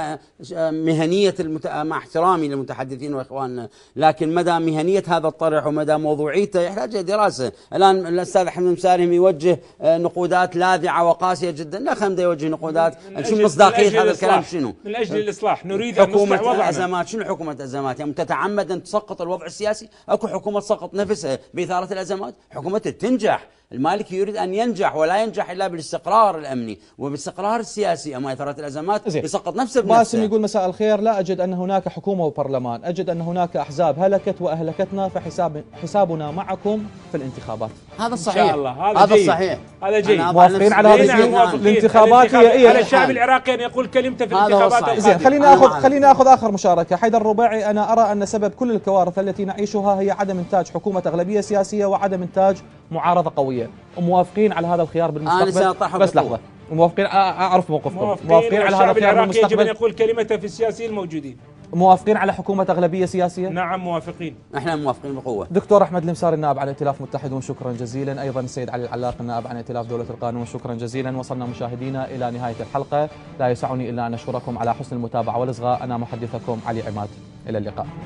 آه، مهنية المت... آه، مع احترامي للمتحدثين وإخواننا لكن مدى مهنية هذا الطرح ومدى موضوعيته يحتاج إلى دراسة الآن الأستاذ أحمد مسالم يوجه آه، نقودات لاذعة وقاسية جدا لا خمدة يوجه نقودات نشوف مصداقية هذا الكلام شنو من أجل الإصلاح نريد أن نصلح وضعنا أزمات شنو حكومة أزمات يعني تتعمد أن تسقط الوضع السياسي أكو حكومة تسقط نفسها بإثارة الأزمات حكومة تنجح المالكي يريد أن ينجح ولا ينجح إلا بالاستقرار الأمني وبالاستقرار السياسي أما إثارة الأزمات يسقط نفسه بنفسه باسم يقول مساء الخير لا أجد أن هناك حكومة وبرلمان أجد أن هناك أحزاب هلكت وأهلكتنا فحساب حسابنا معكم في الانتخابات هذا صحيح إن شاء الله هذا, هذا صحيح هذا جيد موافقين على هذا الشيء الانتخابات هي إيه على الشعب العراقي أن يقول كلمته في الانتخابات زين خلينا آخذ خلينا أخذ آخر مشاركة حيدر الرباعي أنا أرى أن سبب كل الكوارث التي نعيشها هي عدم إنتاج حكومة أغلبية سياسية وعدم إنتاج معارضه قويه وموافقين على هذا الخيار بالمستقبل بس لحظه موافقين اعرف موقفكم موافقين, موافقين على هذا الخيار بالمستقبل يجب ان يقول كلمته في السياسيين الموجودين موافقين على حكومة أغلبية سياسية؟ نعم موافقين نحن موافقين بقوة دكتور أحمد المساري النائب عن ائتلاف متحدون شكرا جزيلا أيضا السيد علي العلاق النائب عن ائتلاف دولة القانون شكرا جزيلا وصلنا مشاهدينا إلى نهاية الحلقة لا يسعني إلا أن أشكركم على حسن المتابعة والإصغاء أنا محدثكم علي عماد إلى اللقاء